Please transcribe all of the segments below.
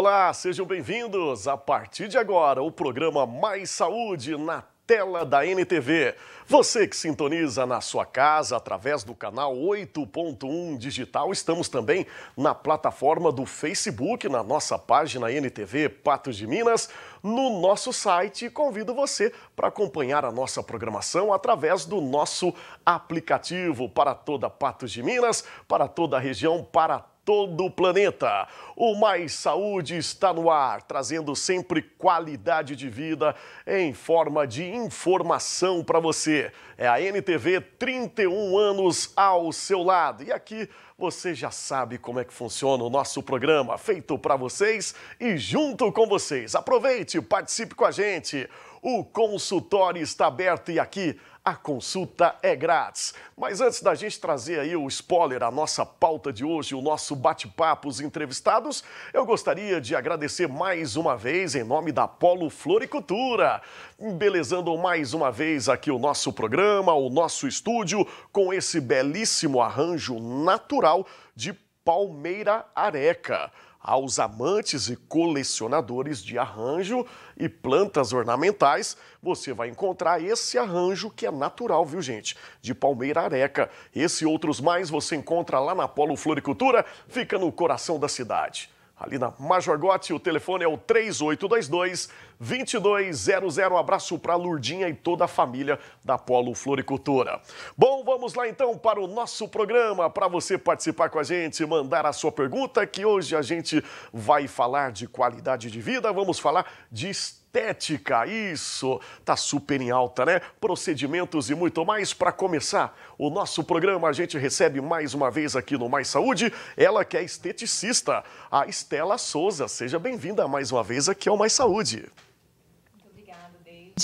Olá, sejam bem-vindos. A partir de agora, o programa Mais Saúde na tela da NTV. Você que sintoniza na sua casa através do canal 8.1 Digital, estamos também na plataforma do Facebook, na nossa página NTV Patos de Minas, no nosso site. Convido você para acompanhar a nossa programação através do nosso aplicativo para toda Patos de Minas, para toda a região, para todo o planeta. O Mais Saúde está no ar, trazendo sempre qualidade de vida em forma de informação para você. É a NTV 31 anos ao seu lado. E aqui você já sabe como é que funciona o nosso programa, feito para vocês e junto com vocês. Aproveite, participe com a gente. O consultório está aberto e aqui a consulta é grátis. Mas antes da gente trazer aí o spoiler, a nossa pauta de hoje, o nosso bate-papo, os entrevistados, eu gostaria de agradecer mais uma vez em nome da Polo Floricultura, embelezando mais uma vez aqui o nosso programa, o nosso estúdio, com esse belíssimo arranjo natural de palmeira areca aos amantes e colecionadores de arranjo e plantas ornamentais, você vai encontrar esse arranjo que é natural, viu, gente? De palmeira areca. Esse e outros mais você encontra lá na Polo Floricultura, fica no coração da cidade ali na Major Gotti. O telefone é o 3822-2200. Um abraço para Lurdinha e toda a família da Polo Floricultura. Bom, vamos lá então para o nosso programa, para você participar com a gente, mandar a sua pergunta, que hoje a gente vai falar de qualidade de vida, vamos falar de estilo estética, isso tá super em alta, né? Procedimentos e muito mais para começar. O nosso programa a gente recebe mais uma vez aqui no Mais Saúde, ela que é esteticista, a Estela Souza. Seja bem-vinda mais uma vez aqui ao Mais Saúde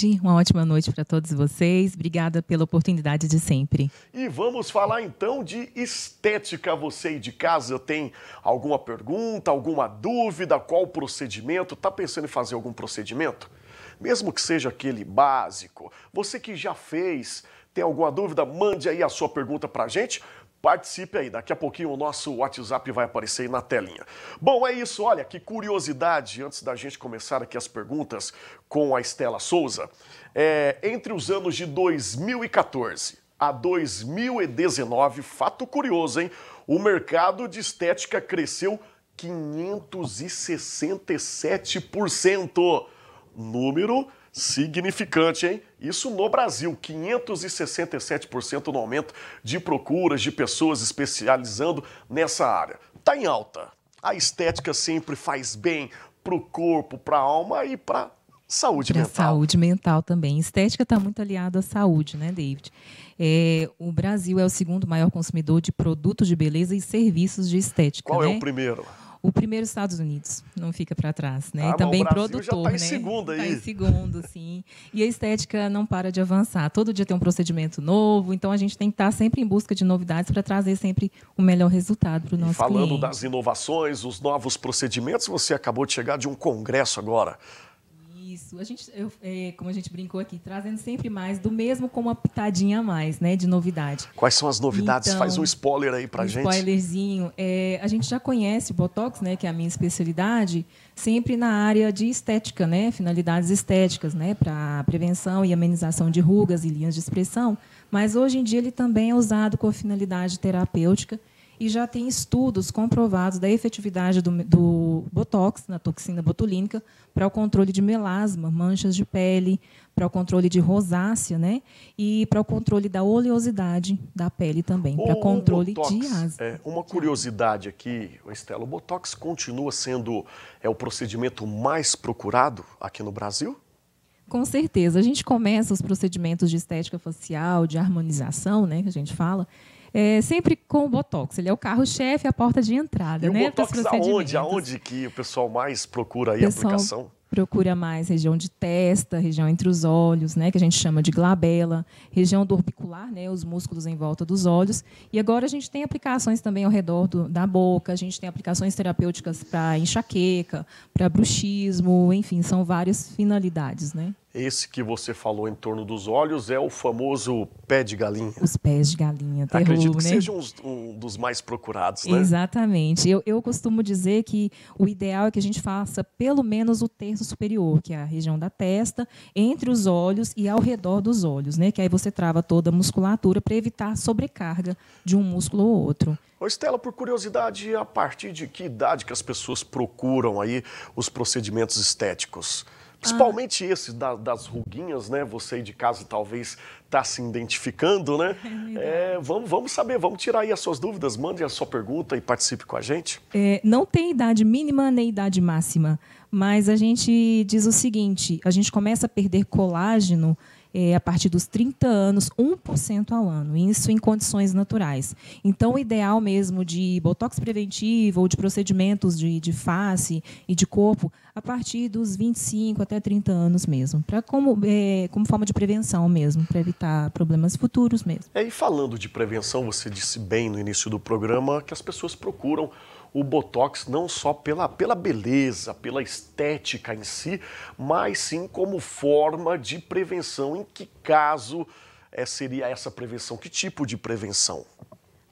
tarde, uma ótima noite para todos vocês. Obrigada pela oportunidade de sempre. E vamos falar então de estética. Você aí de casa tem alguma pergunta, alguma dúvida? Qual procedimento? Está pensando em fazer algum procedimento? Mesmo que seja aquele básico, você que já fez, tem alguma dúvida? Mande aí a sua pergunta para a gente Participe aí, daqui a pouquinho o nosso WhatsApp vai aparecer aí na telinha. Bom, é isso, olha que curiosidade antes da gente começar aqui as perguntas com a Estela Souza. É, entre os anos de 2014 a 2019, fato curioso, hein? O mercado de estética cresceu 567%. Número Significante, hein? Isso no Brasil, 567% no aumento de procuras de pessoas especializando nessa área. Tá em alta. A estética sempre faz bem pro corpo, pra alma e pra saúde pra mental. Saúde mental também. Estética está muito aliada à saúde, né, David? É, o Brasil é o segundo maior consumidor de produtos de beleza e serviços de estética. Qual é né? é o primeiro? o primeiro Estados Unidos não fica para trás, né? Ah, e também o produtor, já tá em né? Segundo tá aí. Tá em segundo, sim. E a estética não para de avançar. Todo dia tem um procedimento novo, então a gente tem que estar tá sempre em busca de novidades para trazer sempre o melhor resultado para o nosso falando cliente. Falando das inovações, os novos procedimentos, você acabou de chegar de um congresso agora. Isso. A gente, eu, é, como a gente brincou aqui, trazendo sempre mais do mesmo com uma pitadinha a mais, né, de novidade. Quais são as novidades? Então, Faz um spoiler aí pra um gente. Spoilerzinho. É, a gente já conhece o Botox, né, que é a minha especialidade, sempre na área de estética, né, finalidades estéticas, né, para prevenção e amenização de rugas e linhas de expressão. Mas hoje em dia ele também é usado com a finalidade terapêutica e já tem estudos comprovados da efetividade do, do Botox, na toxina botulínica, para o controle de melasma, manchas de pele, para o controle de rosácea, né? E para o controle da oleosidade da pele também, para controle botox, de asma. É, uma curiosidade aqui, Estela, o Botox continua sendo é, o procedimento mais procurado aqui no Brasil? Com certeza. A gente começa os procedimentos de estética facial, de harmonização, né, que a gente fala, é, sempre com o Botox. Ele é o carro-chefe, a porta de entrada. E né, o Botox aonde? Aonde que o pessoal mais procura aí pessoal... a aplicação? procura mais região de testa, região entre os olhos, né, que a gente chama de glabela, região do orbicular, né, os músculos em volta dos olhos. E agora a gente tem aplicações também ao redor do, da boca, a gente tem aplicações terapêuticas para enxaqueca, para bruxismo, enfim, são várias finalidades, né? Esse que você falou em torno dos olhos é o famoso pé de galinha. Os pés de galinha, terror, Acredito que né? seja um, um, dos mais procurados, né? Exatamente. Eu, eu costumo dizer que o ideal é que a gente faça pelo menos o terço superior, que é a região da testa, entre os olhos e ao redor dos olhos, né? Que aí você trava toda a musculatura para evitar sobrecarga de um músculo ou outro. Ô Estela, por curiosidade, a partir de que idade que as pessoas procuram aí os procedimentos estéticos? Ah. Principalmente ah. esse da, das ruguinhas, né? Você aí de casa talvez está se identificando, né? É, é vamos, vamos saber, vamos tirar aí as suas dúvidas, mande a sua pergunta e participe com a gente. É, não tem idade mínima nem idade máxima, mas a gente diz o seguinte: a gente começa a perder colágeno é, a partir dos 30 anos, 1% ao ano, isso em condições naturais. Então, o ideal mesmo de botox preventivo ou de procedimentos de, de face e de corpo a partir dos 25 até 30 anos mesmo, para como, é, como forma de prevenção mesmo, para evitar problemas futuros mesmo. É, e falando de prevenção, você disse bem no início do programa que as pessoas procuram o Botox não só pela, pela beleza, pela estética em si, mas sim como forma de prevenção. Em que caso é, seria essa prevenção? Que tipo de prevenção?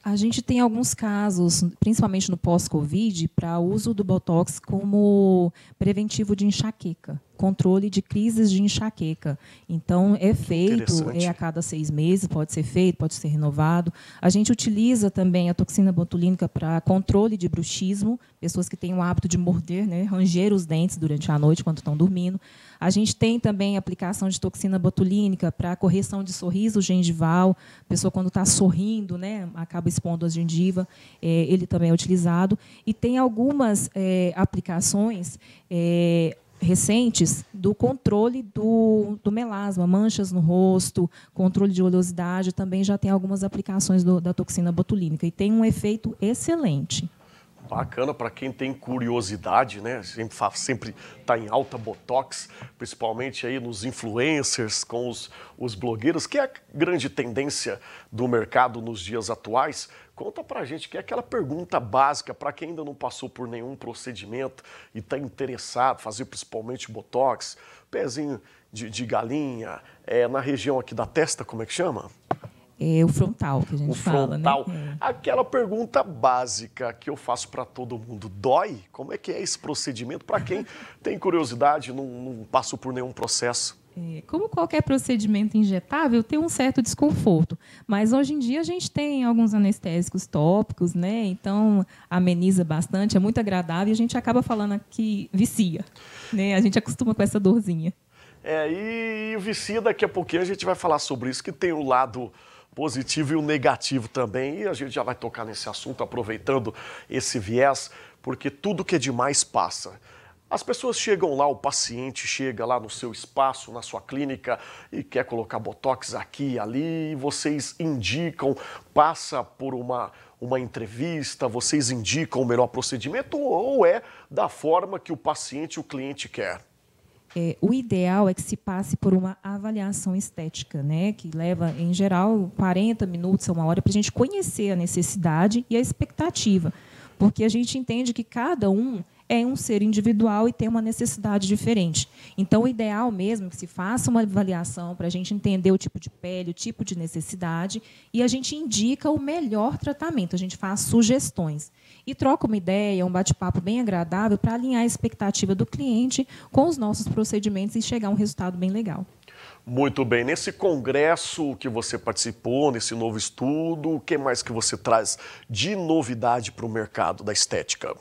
A gente tem alguns casos, principalmente no pós-Covid, para uso do Botox como preventivo de enxaqueca, controle de crises de enxaqueca. Então, é feito é a cada seis meses, pode ser feito, pode ser renovado. A gente utiliza também a toxina botulínica para controle de bruxismo, pessoas que têm o hábito de morder, né, ranger os dentes durante a noite quando estão dormindo. A gente tem também aplicação de toxina botulínica para correção de sorriso gengival. A pessoa, quando está sorrindo, né, acaba expondo a gengiva. É, ele também é utilizado. E tem algumas é, aplicações é, recentes do controle do, do, melasma, manchas no rosto, controle de oleosidade, também já tem algumas aplicações do, da toxina botulínica e tem um efeito excelente. Bacana para quem tem curiosidade, né? Sempre sempre tá em alta botox, principalmente aí nos influencers, com os, os blogueiros, que é a grande tendência do mercado nos dias atuais. Conta pra gente que é aquela pergunta básica para quem ainda não passou por nenhum procedimento e está interessado, fazer principalmente botox, pezinho de, de galinha, é, na região aqui da testa, como é que chama? É o frontal que a gente o fala. O né? frontal. Né? Aquela pergunta básica que eu faço para todo mundo: dói? Como é que é esse procedimento? Para quem tem curiosidade, não, não passou por nenhum processo. É, como qualquer procedimento injetável, tem um certo desconforto. Mas hoje em dia a gente tem alguns anestésicos tópicos, né? Então ameniza bastante, é muito agradável e a gente acaba falando que vicia. Né? A gente acostuma com essa dorzinha. É, e, e vicia daqui a pouquinho a gente vai falar sobre isso, que tem o lado positivo e o negativo também. E a gente já vai tocar nesse assunto, aproveitando esse viés, porque tudo que é demais passa. As pessoas chegam lá, o paciente chega lá no seu espaço, na sua clínica e quer colocar botox aqui e ali, vocês indicam, passa por uma, uma entrevista, vocês indicam o melhor procedimento ou é da forma que o paciente, o cliente quer? é, o ideal é que se passe por uma avaliação estética, né, que leva, em geral, 40 minutos a uma hora para a gente conhecer a necessidade e a expectativa, porque a gente entende que cada um é um ser individual e tem uma necessidade diferente. Então, o ideal mesmo é que se faça uma avaliação para a gente entender o tipo de pele, o tipo de necessidade, e a gente indica o melhor tratamento, a gente faz sugestões. E troca uma ideia, um bate-papo bem agradável para alinhar a expectativa do cliente com os nossos procedimentos e chegar a um resultado bem legal. Muito bem. Nesse congresso que você participou, nesse novo estudo, o que mais que você traz de novidade para o mercado da estética?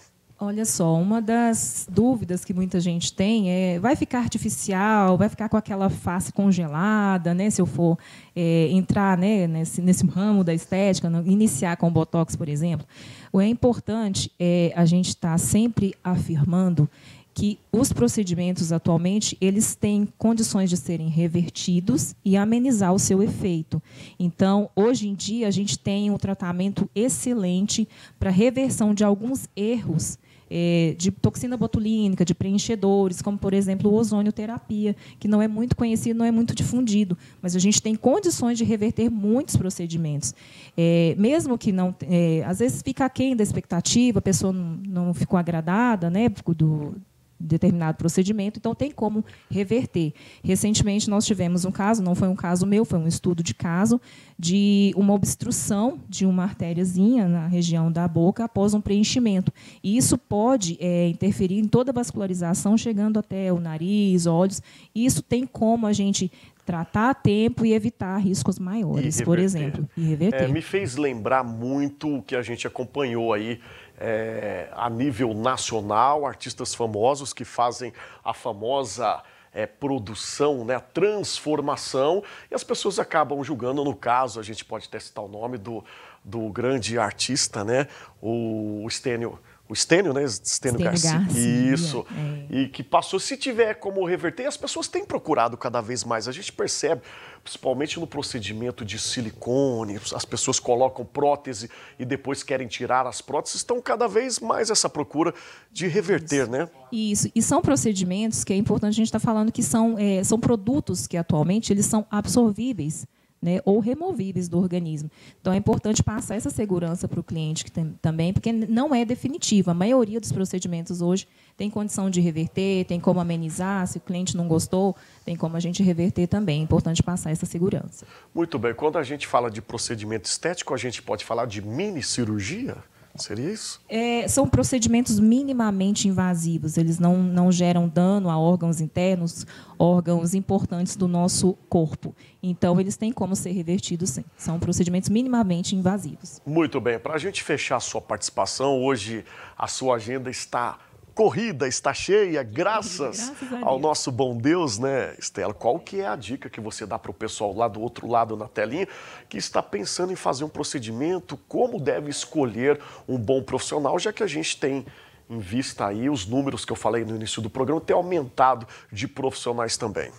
Olha só, uma das dúvidas que muita gente tem é: vai ficar artificial? Vai ficar com aquela face congelada, né? Se eu for é, entrar né, nesse, nesse ramo da estética, iniciar com botox, por exemplo, o é importante é a gente estar tá sempre afirmando que os procedimentos atualmente eles têm condições de serem revertidos e amenizar o seu efeito. Então, hoje em dia a gente tem um tratamento excelente para reversão de alguns erros é, de toxina botulínica, de preenchedores, como, por exemplo, o terapia, que não é muito conhecido, não é muito difundido, mas a gente tem condições de reverter muitos procedimentos. É, mesmo que não... É, às vezes fica aquém da expectativa, a pessoa não, não ficou agradada né, do, determinado procedimento, então tem como reverter. Recentemente nós tivemos um caso, não foi um caso meu, foi um estudo de caso, de uma obstrução de uma artériazinha na região da boca após um preenchimento. E isso pode é, interferir em toda a vascularização, chegando até o nariz, olhos. E isso tem como a gente tratar a tempo e evitar riscos maiores, por exemplo, e reverter. É, me fez lembrar muito o que a gente acompanhou aí é, a nível nacional, artistas famosos que fazem a famosa é, produção, né, transformação, e as pessoas acabam julgando. No caso, a gente pode até citar o nome do, do grande artista, né, o Stênio o estênio, né? estênio Garcia. Garcia. Isso. É. E que passou, se tiver como reverter, as pessoas têm procurado cada vez mais. A gente percebe, principalmente no procedimento de silicone, as pessoas colocam prótese e depois querem tirar as próteses, estão cada vez mais essa procura de reverter, Isso. né? Isso. E são procedimentos que é importante a gente estar tá falando que são, é, são produtos que atualmente eles são absorvíveis né, ou removíveis do organismo. Então, é importante passar essa segurança para o cliente tem, também, porque não é definitiva. A maioria dos procedimentos hoje tem condição de reverter, tem como amenizar. Se o cliente não gostou, tem como a gente reverter também. É importante passar essa segurança. Muito bem. Quando a gente fala de procedimento estético, a gente pode falar de mini cirurgia? Seria isso? É, são procedimentos minimamente invasivos. Eles não, não geram dano a órgãos internos, órgãos importantes do nosso corpo. Então, eles têm como ser revertidos, sim. São procedimentos minimamente invasivos. Muito bem. Para a gente fechar a sua participação, hoje a sua agenda está corrida está cheia, graças, graças ao nosso bom Deus, né, Estela? Qual que é a dica que você dá para o pessoal lá do outro lado na telinha que está pensando em fazer um procedimento? Como deve escolher um bom profissional, já que a gente tem em vista aí os números que eu falei no início do programa, ter aumentado de profissionais também?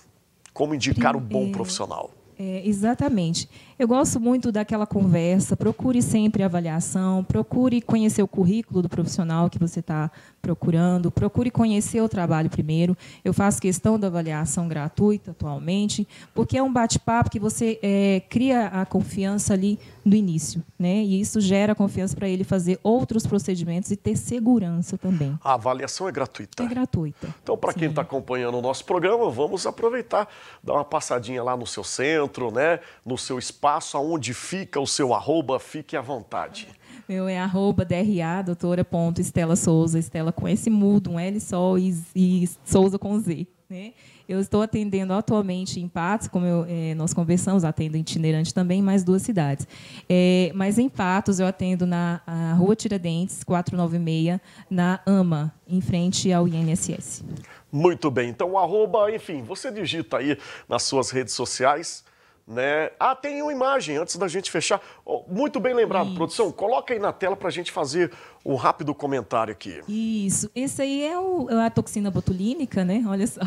Como indicar o um bom é, profissional? É, exatamente. Eu gosto muito daquela conversa. Procure sempre avaliação, procure conhecer o currículo do profissional que você está procurando, procure conhecer o trabalho primeiro. Eu faço questão da avaliação gratuita atualmente, porque é um bate-papo que você é, cria a confiança ali no início, né? E isso gera confiança para ele fazer outros procedimentos e ter segurança também. A avaliação é gratuita. É gratuita. Então, para quem está acompanhando o nosso programa, vamos aproveitar, dar uma passadinha lá no seu centro, né? No seu espaço espaço aonde fica o seu arroba, fique à vontade. Meu é arroba DRA, doutora ponto Estela Souza, Estela com S mudo, um L só e, e Souza com Z. Né? Eu estou atendendo atualmente em Patos, como eu, é, nós conversamos, atendo itinerante também, mais duas cidades. É, mas em Patos eu atendo na Rua Tiradentes, 496, na AMA, em frente ao INSS. Muito bem, então arroba, enfim, você digita aí nas suas redes sociais né? Ah, tem uma imagem antes da gente fechar. Oh, muito bem lembrado, Isso. produção. Coloca aí na tela para a gente fazer um rápido comentário aqui. Isso. Esse aí é, o, é a toxina botulínica, né? Olha só.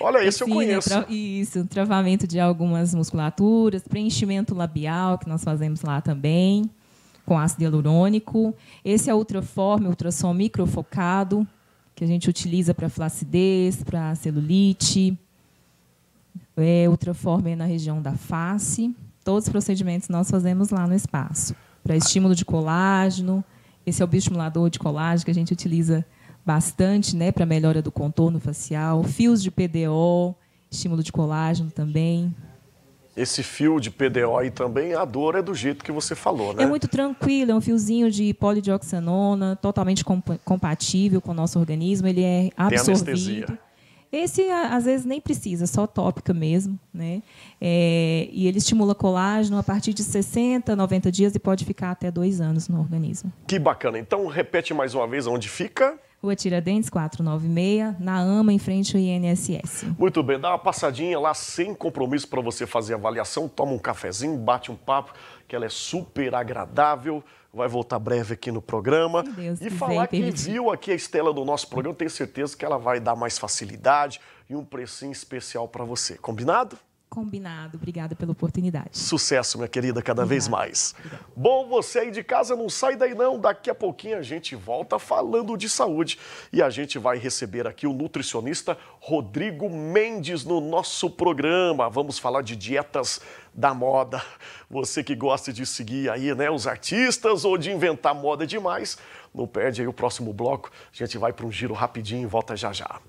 Olha, esse eu conheço. Tra... Isso, travamento de algumas musculaturas, preenchimento labial, que nós fazemos lá também, com ácido hialurônico. Esse é ultraforme, ultrassom microfocado, que a gente utiliza para flacidez, para celulite é, ultraforme na região da face. Todos os procedimentos nós fazemos lá no espaço. Para estímulo de colágeno, esse é o bioestimulador de colágeno que a gente utiliza bastante né, para melhora do contorno facial. Fios de PDO, estímulo de colágeno também esse fio de PDO aí também, a dor é do jeito que você falou, né? É muito tranquilo, é um fiozinho de polidioxanona, totalmente comp compatível com o nosso organismo, ele é absorvido. Tem anestesia. Esse, às vezes, nem precisa, só tópica mesmo. Né? É, e ele estimula colágeno a partir de 60, 90 dias e pode ficar até dois anos no organismo. Que bacana. Então, repete mais uma vez onde fica. Rua Tiradentes, 496, na AMA, em frente ao INSS. Muito bem, dá uma passadinha lá sem compromisso para você fazer avaliação, toma um cafezinho, bate um papo, que ela é super agradável vai voltar breve aqui no programa. Deus, e que falar que viu aqui a Estela do nosso programa, tenho certeza que ela vai dar mais facilidade e um precinho especial para você. Combinado? Combinado. Obrigada pela oportunidade. Sucesso, minha querida, cada Obrigada. vez mais. Obrigada. Bom, você aí de casa não sai daí não. Daqui a pouquinho a gente volta falando de saúde e a gente vai receber aqui o nutricionista Rodrigo Mendes no nosso programa. Vamos falar de dietas da moda. Você que gosta de seguir aí, né, os artistas ou de inventar moda demais, não perde aí o próximo bloco. A gente vai para um giro rapidinho e volta já já.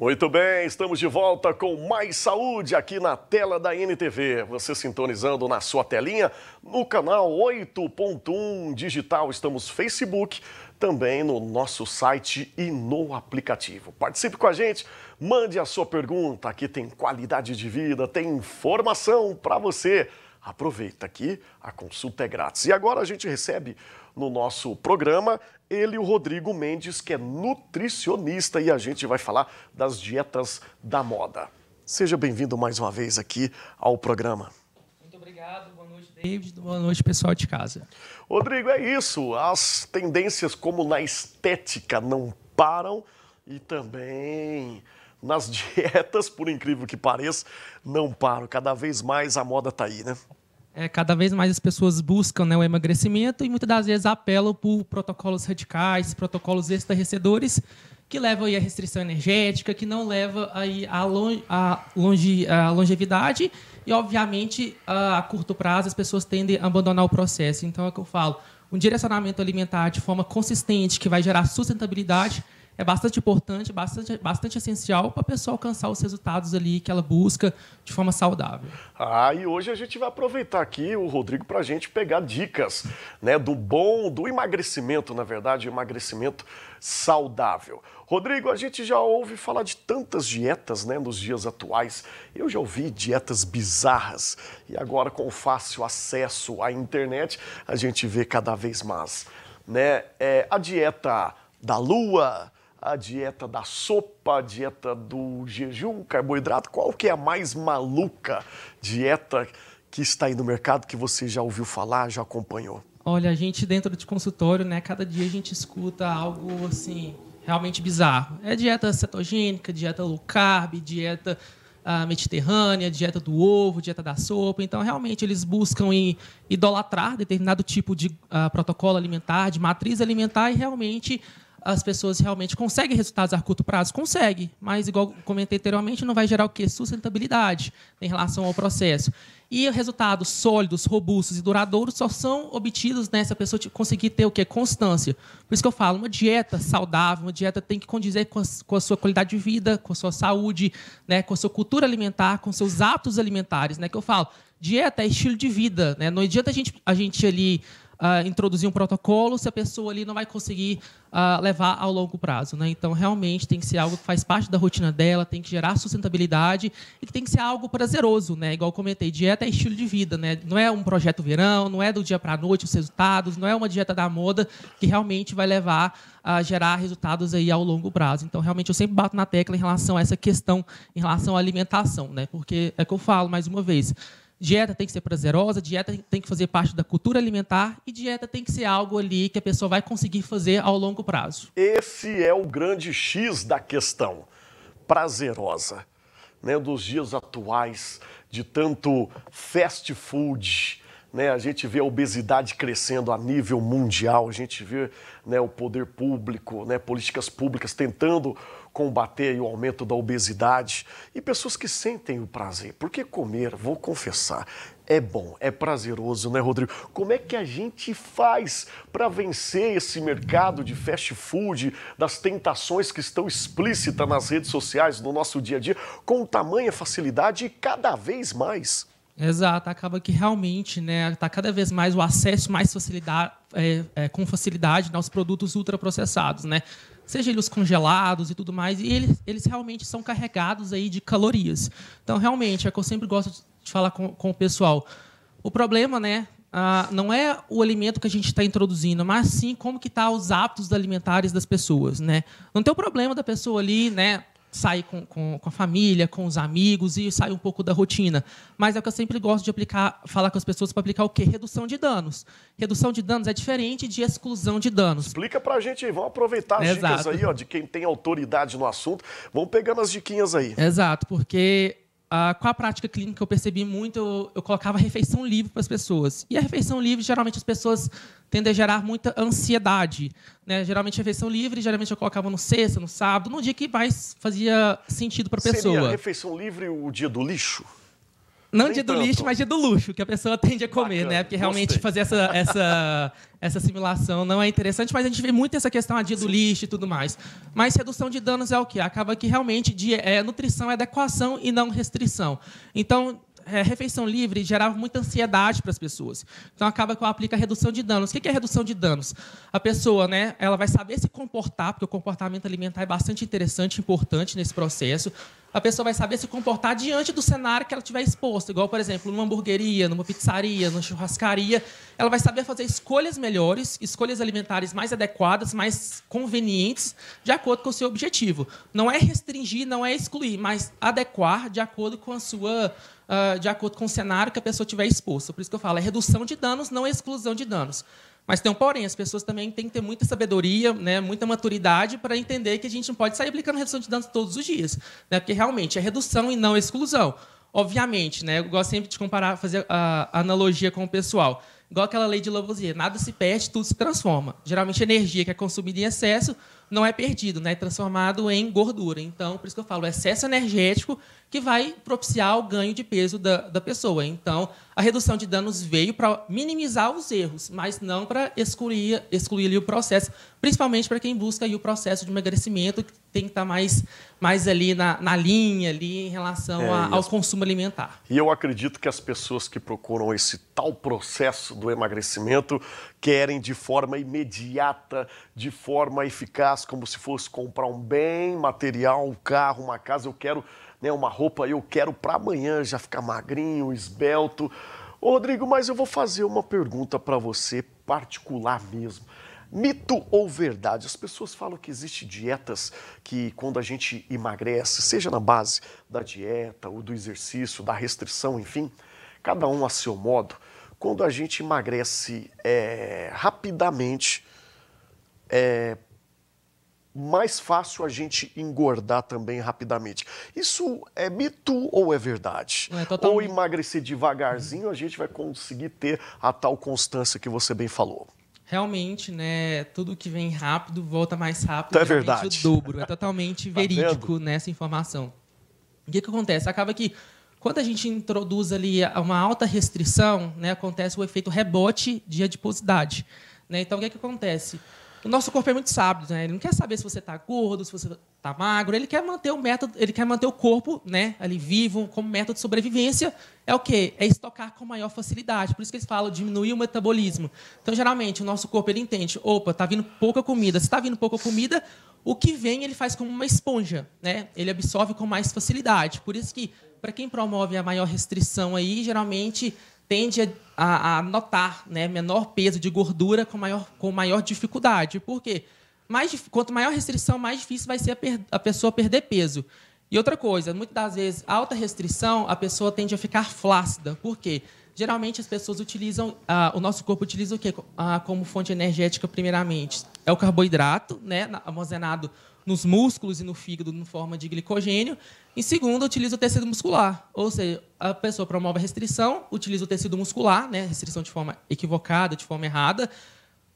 Muito bem, estamos de volta com mais saúde aqui na tela da NTV. Você sintonizando na sua telinha, no canal 8.1 Digital, estamos Facebook, também no nosso site e no aplicativo. Participe com a gente, mande a sua pergunta, aqui tem qualidade de vida, tem informação para você. Aproveita aqui, a consulta é grátis. E agora a gente recebe no nosso programa ele, o Rodrigo Mendes, que é nutricionista, e a gente vai falar das dietas da moda. Seja bem-vindo mais uma vez aqui ao programa. Muito obrigado, boa noite, David, boa noite, pessoal de casa. Rodrigo, é isso. As tendências, como na estética, não param e também nas dietas, por incrível que pareça, não paro. Cada vez mais a moda está aí, né? É, cada vez mais as pessoas buscam né, o emagrecimento e muitas das vezes apelam por protocolos radicais, protocolos estarrecedores, que levam aí à restrição energética, que não levam aí à, longe, à longevidade e, obviamente, a curto prazo as pessoas tendem a abandonar o processo. Então, é o que eu falo, um direcionamento alimentar de forma consistente, que vai gerar sustentabilidade, é bastante importante, bastante, bastante essencial para a pessoa alcançar os resultados ali que ela busca de forma saudável. Ah, e hoje a gente vai aproveitar aqui o Rodrigo para a gente pegar dicas né, do bom, do emagrecimento, na verdade, emagrecimento saudável. Rodrigo, a gente já ouve falar de tantas dietas né, nos dias atuais. Eu já ouvi dietas bizarras e agora com fácil acesso à internet a gente vê cada vez mais. Né? É, a dieta da lua, a dieta da sopa, a dieta do jejum, carboidrato, qual que é a mais maluca dieta que está aí no mercado que você já ouviu falar, já acompanhou? Olha, a gente dentro de consultório, né, cada dia a gente escuta algo assim realmente bizarro. É dieta cetogênica, dieta low carb, dieta ah, mediterrânea, dieta do ovo, dieta da sopa. Então, realmente, eles buscam idolatrar determinado tipo de uh, protocolo alimentar, de matriz alimentar e realmente as pessoas realmente conseguem resultados a curto prazo? Consegue, mas, igual comentei anteriormente, não vai gerar o quê? Sustentabilidade em relação ao processo. E resultados sólidos, robustos e duradouros só são obtidos nessa né, pessoa conseguir ter o quê? Constância. Por isso que eu falo, uma dieta saudável, uma dieta tem que condizer com a, com a sua qualidade de vida, com a sua saúde, né, com a sua cultura alimentar, com seus hábitos alimentares, né, que eu falo dieta é estilo de vida, né? Não adianta a gente, a gente ali uh, introduzir um protocolo se a pessoa ali não vai conseguir uh, levar ao longo prazo. Né? Então, realmente tem que ser algo que faz parte da rotina dela, tem que gerar sustentabilidade e que tem que ser algo prazeroso, né? Igual comentei, dieta é estilo de vida, né? Não é um projeto verão, não é do dia para a noite os resultados, não é uma dieta da moda que realmente vai levar a gerar resultados aí ao longo prazo. Então, realmente, eu sempre bato na tecla em relação a essa questão, em relação à alimentação, né? Porque é que eu falo mais uma vez Dieta tem que ser prazerosa, dieta tem que fazer parte da cultura alimentar e dieta tem que ser algo ali que a pessoa vai conseguir fazer ao longo prazo. Esse é o grande X da questão. Prazerosa. Né, dos dias atuais, de tanto fast food, né, a gente vê a obesidade crescendo a nível mundial, a gente vê né, o poder público, né, políticas públicas tentando combater o aumento da obesidade e pessoas que sentem o prazer. Porque comer, vou confessar, é bom, é prazeroso, né, Rodrigo? Como é que a gente faz para vencer esse mercado de fast food, das tentações que estão explícitas nas redes sociais, no nosso dia a dia, com tamanha facilidade e cada vez mais? Exato, acaba que realmente, né, tá cada vez mais o acesso mais facilidade, é, é, com facilidade aos produtos ultraprocessados, né? seja eles congelados e tudo mais, e eles, eles realmente são carregados aí de calorias. Então, realmente, é que eu sempre gosto de falar com, com o pessoal. O problema, né, ah, não é o alimento que a gente está introduzindo, mas sim como que tá os hábitos alimentares das pessoas, né? Não tem o problema da pessoa ali, né? sair com, com, com, a família, com os amigos e sair um pouco da rotina. Mas é o que eu sempre gosto de aplicar, falar com as pessoas para aplicar o quê? Redução de danos. Redução de danos é diferente de exclusão de danos. Explica para a gente aí, vamos aproveitar as Exato. dicas aí ó, de quem tem autoridade no assunto. Vamos pegando as diquinhas aí. Exato, porque ah, com a prática clínica, eu percebi muito, eu, eu colocava refeição livre para as pessoas. E a refeição livre, geralmente, as pessoas tendem a gerar muita ansiedade. Né? Geralmente, refeição livre, geralmente, eu colocava no sexta, no sábado, no dia que mais fazia sentido para a pessoa. Seria a refeição livre o dia do lixo? Não dia de do lixo, mas de do luxo, que a pessoa tende a comer, né? Bacana. né? Porque realmente Gostei. fazer essa, essa, essa simulação não é interessante, mas a gente vê muito essa questão a ah, dia do lixo e tudo mais. Mas redução de danos é o que? Acaba que realmente dia é, nutrição é adequação e não restrição. Então, é, refeição livre gerava muita ansiedade para as pessoas. Então acaba que eu aplico a redução de danos. O que é redução de danos? A pessoa, né, ela vai saber se comportar, porque o comportamento alimentar é bastante interessante, importante nesse processo. A pessoa vai saber se comportar diante do cenário que ela tiver exposto, igual, por exemplo, numa hamburgueria, numa pizzaria, numa churrascaria. Ela vai saber fazer escolhas melhores, escolhas alimentares mais adequadas, mais convenientes, de acordo com o seu objetivo. Não é restringir, não é excluir, mas adequar de acordo com a sua uh, de acordo com o cenário que a pessoa tiver exposta. Por isso que eu falo, é redução de danos, não é exclusão de danos. Mas tem um porém, as pessoas também têm que ter muita sabedoria, né, muita maturidade para entender que a gente não pode sair aplicando redução de danos todos os dias, né, porque realmente é redução e não exclusão. Obviamente, né, eu gosto sempre de comparar, fazer a analogia com o pessoal. Igual aquela lei de Lavoisier, nada se perde, tudo se transforma. Geralmente, energia que é consumida em excesso não é perdido, né? é transformado em gordura. Então, por isso que eu falo, excesso energético que vai propiciar o ganho de peso da, da pessoa. Então, a redução de danos veio para minimizar os erros, mas não para excluir, excluir o processo, principalmente para quem busca aí, o processo de emagrecimento, que tem que estar tá mais, mais ali na, na linha, ali em relação é, a, ao as... consumo alimentar. E eu acredito que as pessoas que procuram esse tal processo do emagrecimento querem de forma imediata, de forma eficaz, como se fosse comprar um bem material, um carro, uma casa. Eu quero né, uma roupa, eu quero para amanhã já ficar magrinho, esbelto. Ô, Rodrigo, mas eu vou fazer uma pergunta para você, particular mesmo. Mito ou verdade? As pessoas falam que existem dietas que, quando a gente emagrece, seja na base da dieta ou do exercício, da restrição, enfim, cada um a seu modo quando a gente emagrece é, rapidamente, é mais fácil a gente engordar também rapidamente. Isso é mito ou é verdade? É Ou emagrecer devagarzinho, a gente vai conseguir ter a tal constância que você bem falou. Realmente, né? Tudo que vem rápido volta mais rápido. Então é verdade. O dobro. É totalmente tá verídico tá nessa informação. O que, que acontece? Acaba que quando a gente introduz ali uma alta restrição, né, acontece o efeito rebote de adiposidade. Né? Então, o que, é que acontece? O nosso corpo é muito sábio, né? Ele não quer saber se você está gordo, se você está magro. Ele quer manter o método, ele quer manter o corpo, né, ali vivo, como método de sobrevivência. É o quê? É estocar com maior facilidade. Por isso que eles falam diminuir o metabolismo. Então, geralmente, o nosso corpo ele entende, opa, está vindo pouca comida. Se está vindo pouca comida, o que vem ele faz como uma esponja, né? Ele absorve com mais facilidade. Por isso que para quem promove a maior restrição aí, geralmente tende a, a, notar né, menor peso de gordura com maior, com maior dificuldade. Por quê? Mais, quanto maior restrição, mais difícil vai ser a, per, a pessoa perder peso. E outra coisa, muitas das vezes, alta restrição, a pessoa tende a ficar flácida. Por quê? Geralmente as pessoas utilizam, ah, o nosso corpo utiliza o quê ah, como fonte energética primeiramente? É o carboidrato, né, armazenado nos músculos e no fígado em forma de glicogênio. Em segundo, utiliza o tecido muscular, ou seja, a pessoa promove a restrição, utiliza o tecido muscular, né, restrição de forma equivocada, de forma errada,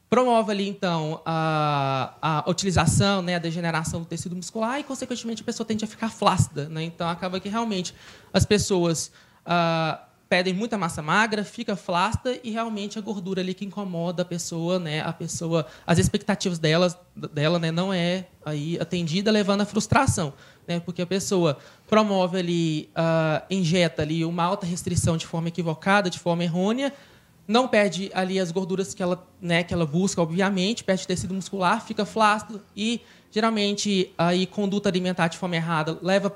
promove ali então a, a utilização, né, a degeneração do tecido muscular e, consequentemente, a pessoa tende a ficar flácida, né? Então acaba que realmente as pessoas uh, pedem muita massa magra, fica flácida e realmente a gordura ali que incomoda a pessoa, né? A pessoa, as expectativas delas, dela, né, não é aí atendida, levando à frustração, né? Porque a pessoa promove ali, uh, injeta ali uma alta restrição de forma equivocada, de forma errônea, não perde ali as gorduras que ela, né, que ela busca, obviamente, perde tecido muscular, fica flasto e geralmente aí conduta alimentar de forma errada leva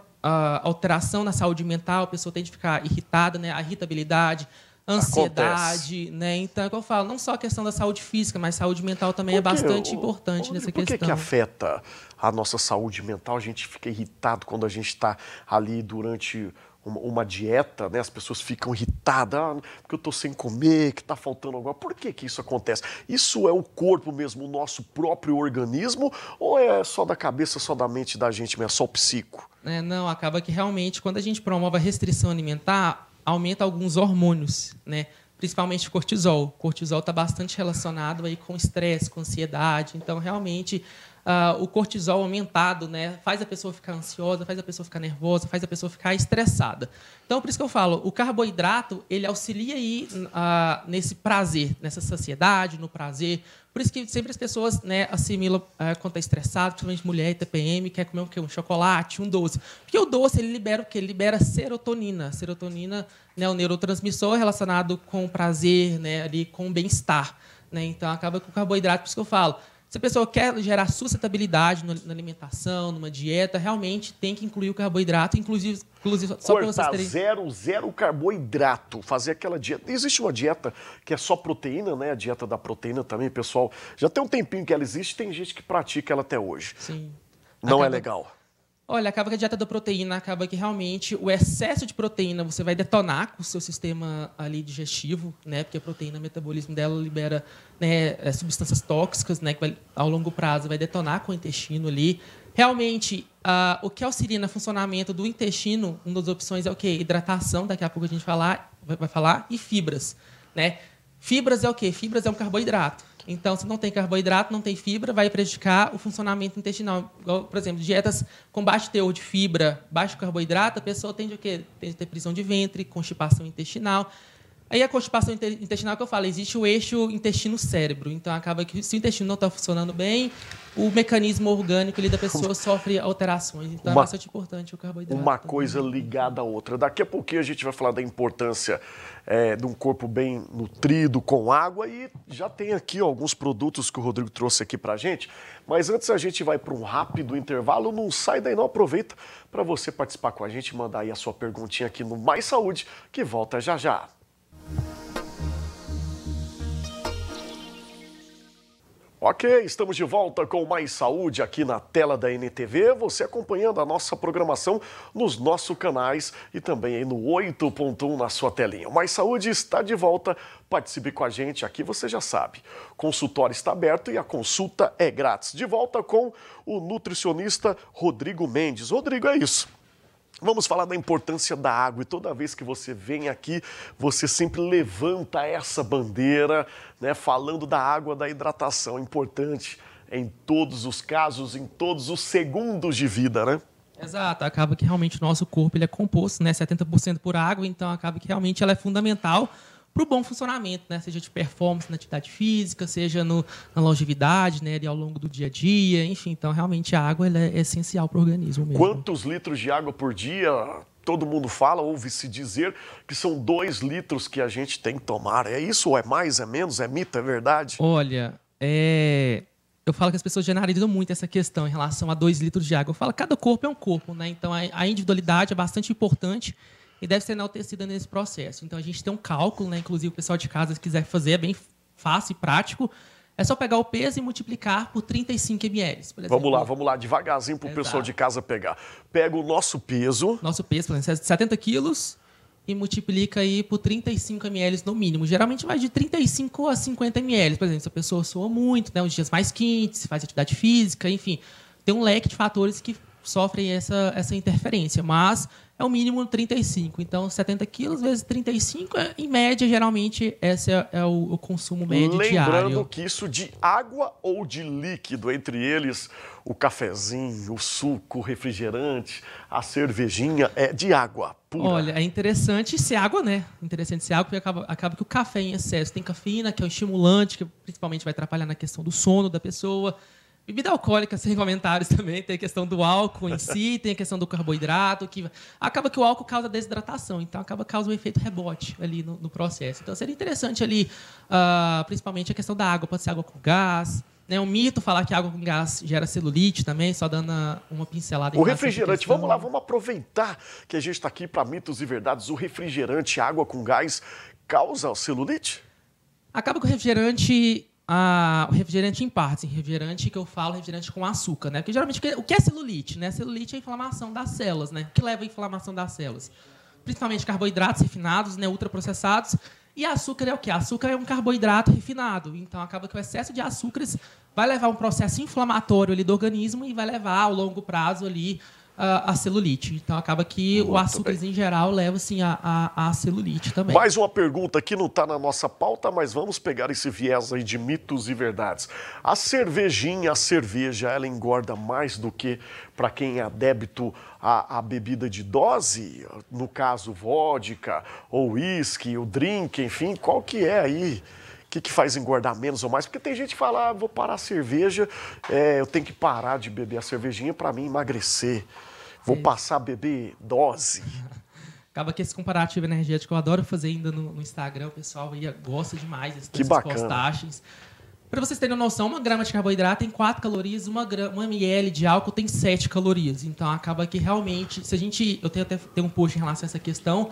alteração na saúde mental, a pessoa tende a ficar irritada, né? a irritabilidade, ansiedade, né? Então, é que eu falo, não só a questão da saúde física, mas saúde mental também que, é bastante importante nessa questão. Por que, que afeta a nossa saúde mental? A gente fica irritado quando a gente está ali durante uma, uma, dieta, né? As pessoas ficam irritadas, ah, porque eu tô sem comer, que está faltando agora. Por que que isso acontece? Isso é o corpo mesmo, o nosso próprio organismo, ou é só da cabeça, só da mente da gente, mesmo, é só o psico? É, não, acaba que realmente quando a gente promove a restrição alimentar, aumenta alguns hormônios, né? principalmente cortisol. O cortisol está bastante relacionado aí com estresse, com ansiedade. Então, realmente, uh, o cortisol aumentado, né? Faz a pessoa ficar ansiosa, faz a pessoa ficar nervosa, faz a pessoa ficar estressada. Então, por isso que eu falo, o carboidrato, ele auxilia aí uh, nesse prazer, nessa saciedade, no prazer. Por isso que sempre as pessoas né, assimilam uh, quando está estressado, principalmente mulher, TPM, quer comer um, um chocolate, um doce. Porque o doce, ele libera o quê? Ele libera serotonina. Serotonina né, é o neurotransmissor relacionado com o prazer, né, ali, com o bem-estar. Né? Então, acaba com o carboidrato, por isso que eu falo se a pessoa quer gerar sustentabilidade na alimentação, numa dieta, realmente tem que incluir o carboidrato, inclusive, inclusive só para vocês terem... zero, zero carboidrato, fazer aquela dieta. Existe uma dieta que é só proteína, né? A dieta da proteína também, pessoal. Já tem um tempinho que ela existe, tem gente que pratica ela até hoje. Sim. Não Acabou. é legal. Olha, acaba que a dieta da proteína acaba que realmente o excesso de proteína você vai detonar com o seu sistema ali digestivo, né? Porque a proteína, o metabolismo dela libera né, é, substâncias tóxicas, né? Que vai, ao longo prazo vai detonar com o intestino ali. Realmente, uh, o que auxilia no funcionamento do intestino, uma das opções é o quê? Hidratação, daqui a pouco a gente falar, vai, falar, e fibras, né? Fibras é o quê? Fibras é um carboidrato. Então, se não tem carboidrato, não tem fibra, vai prejudicar o funcionamento intestinal. Por exemplo, dietas com baixo teor de fibra, baixo carboidrato, a pessoa tende, o quê? tende a ter prisão de ventre, constipação intestinal. Aí a constipação intestinal que eu falo, existe o eixo intestino-cérebro. Então acaba que se o intestino não está funcionando bem, o mecanismo orgânico ali da pessoa sofre alterações. Então é uma, é bastante importante o carboidrato. Uma também. coisa ligada à outra. Daqui a pouquinho a gente vai falar da importância é, de um corpo bem nutrido, com água. E já tem aqui ó, alguns produtos que o Rodrigo trouxe aqui pra gente. Mas antes a gente vai para um rápido intervalo. Não sai daí, não aproveita para você participar com a gente, mandar aí a sua perguntinha aqui no Mais Saúde, que volta já já. Ok, estamos de volta com mais saúde aqui na tela da NTV. Você acompanhando a nossa programação nos nossos canais e também aí no 8.1 na sua telinha. Mais Saúde está de volta. Participe com a gente aqui, você já sabe. O consultório está aberto e a consulta é grátis. De volta com o nutricionista Rodrigo Mendes. Rodrigo, é isso. Vamos falar da importância da água e toda vez que você vem aqui, você sempre levanta essa bandeira, né, falando da água, da hidratação, é importante em todos os casos, em todos os segundos de vida, né? Exato, acaba que realmente o nosso corpo ele é composto, né, 70% por água, então acaba que realmente ela é fundamental para o bom funcionamento, né? Seja de performance na atividade física, seja no, na longevidade, né? ao longo do dia a dia, enfim. Então, realmente, a água é essencial para o organismo mesmo. Quantos litros de água por dia todo mundo fala, ouve-se dizer que são dois litros que a gente tem que tomar. É isso ou é mais, é menos, é mito, é verdade? Olha, é... eu falo que as pessoas generalizam muito essa questão em relação a dois litros de água. Eu falo que cada corpo é um corpo, né? Então a individualidade é bastante importante e deve ser enaltecida nesse processo. Então a gente tem um cálculo, né? Inclusive o pessoal de casa, se quiser fazer, é bem fácil e prático. É só pegar o peso e multiplicar por 35 ml. Por vamos lá, vamos lá, devagarzinho para o pessoal de casa pegar. Pega o nosso peso. Nosso peso, por exemplo, 70 é quilos e multiplica aí por 35 ml no mínimo. Geralmente vai de 35 a 50 ml. Por exemplo, se a pessoa sua muito, né, Os dias mais quentes, faz atividade física, enfim. Tem um leque de fatores que sofrem essa, essa interferência, mas é o mínimo 35. Então, 70 quilos vezes 35, é, em média, geralmente, esse é, é, o, o, consumo médio Lembrando diário. Lembrando que isso de água ou de líquido, entre eles o cafezinho, o suco, o refrigerante, a cervejinha, é de água pura. Olha, é interessante ser água, né? Interessante ser água, porque acaba, acaba que o café em excesso tem cafeína, que é um estimulante, que principalmente vai atrapalhar na questão do sono da pessoa, Bebida alcoólica sem comentários também, tem a questão do álcool em si, tem a questão do carboidrato, que acaba que o álcool causa desidratação, então acaba causa um efeito rebote ali no, no processo. Então seria interessante ali, uh, principalmente a questão da água, pode ser água com gás, né? É um mito falar que água com gás gera celulite também, só dando uma pincelada. O refrigerante, vamos lá, vamos aproveitar que a gente está aqui para mitos e verdades. O refrigerante, água com gás, causa celulite? Acaba que o refrigerante a, o refrigerante em partes. Assim, refrigerante que eu falo, refrigerante com açúcar, né? Porque geralmente o que é celulite, né? Celulite é a inflamação das células, né? O que leva à inflamação das células? Principalmente carboidratos refinados, né? Ultraprocessados. E açúcar é o quê? Açúcar é um carboidrato refinado. Então acaba que o excesso de açúcares vai levar a um processo inflamatório ali do organismo e vai levar ao longo prazo ali a, celulite. Então acaba que Muito o açúcar em geral leva assim a, a, a, celulite também. Mais uma pergunta que não está na nossa pauta, mas vamos pegar esse viés aí de mitos e verdades. A cervejinha, a cerveja, ela engorda mais do que para quem é débito à, a bebida de dose, no caso vodka ou uísque, o drink, enfim, qual que é aí? o que, que, faz engordar menos ou mais? Porque tem gente que fala, ah, vou parar a cerveja, é, eu tenho que parar de beber a cervejinha para mim emagrecer. Vou é. passar a beber dose. Acaba que esse comparativo energético eu adoro fazer ainda no, no Instagram, o pessoal ia, gosta demais dessas que bacana. postagens. Para vocês terem uma noção, uma grama de carboidrato tem 4 calorias, uma, uma ml de álcool tem 7 calorias. Então acaba que realmente, se a gente. Eu tenho até tenho um post em relação a essa questão.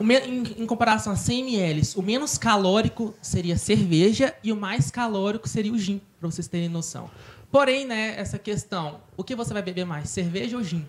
Em, em, comparação a 100 ml, o menos calórico seria cerveja e o mais calórico seria o gin, para vocês terem noção. Porém, né, essa questão, o que você vai beber mais, cerveja ou gin?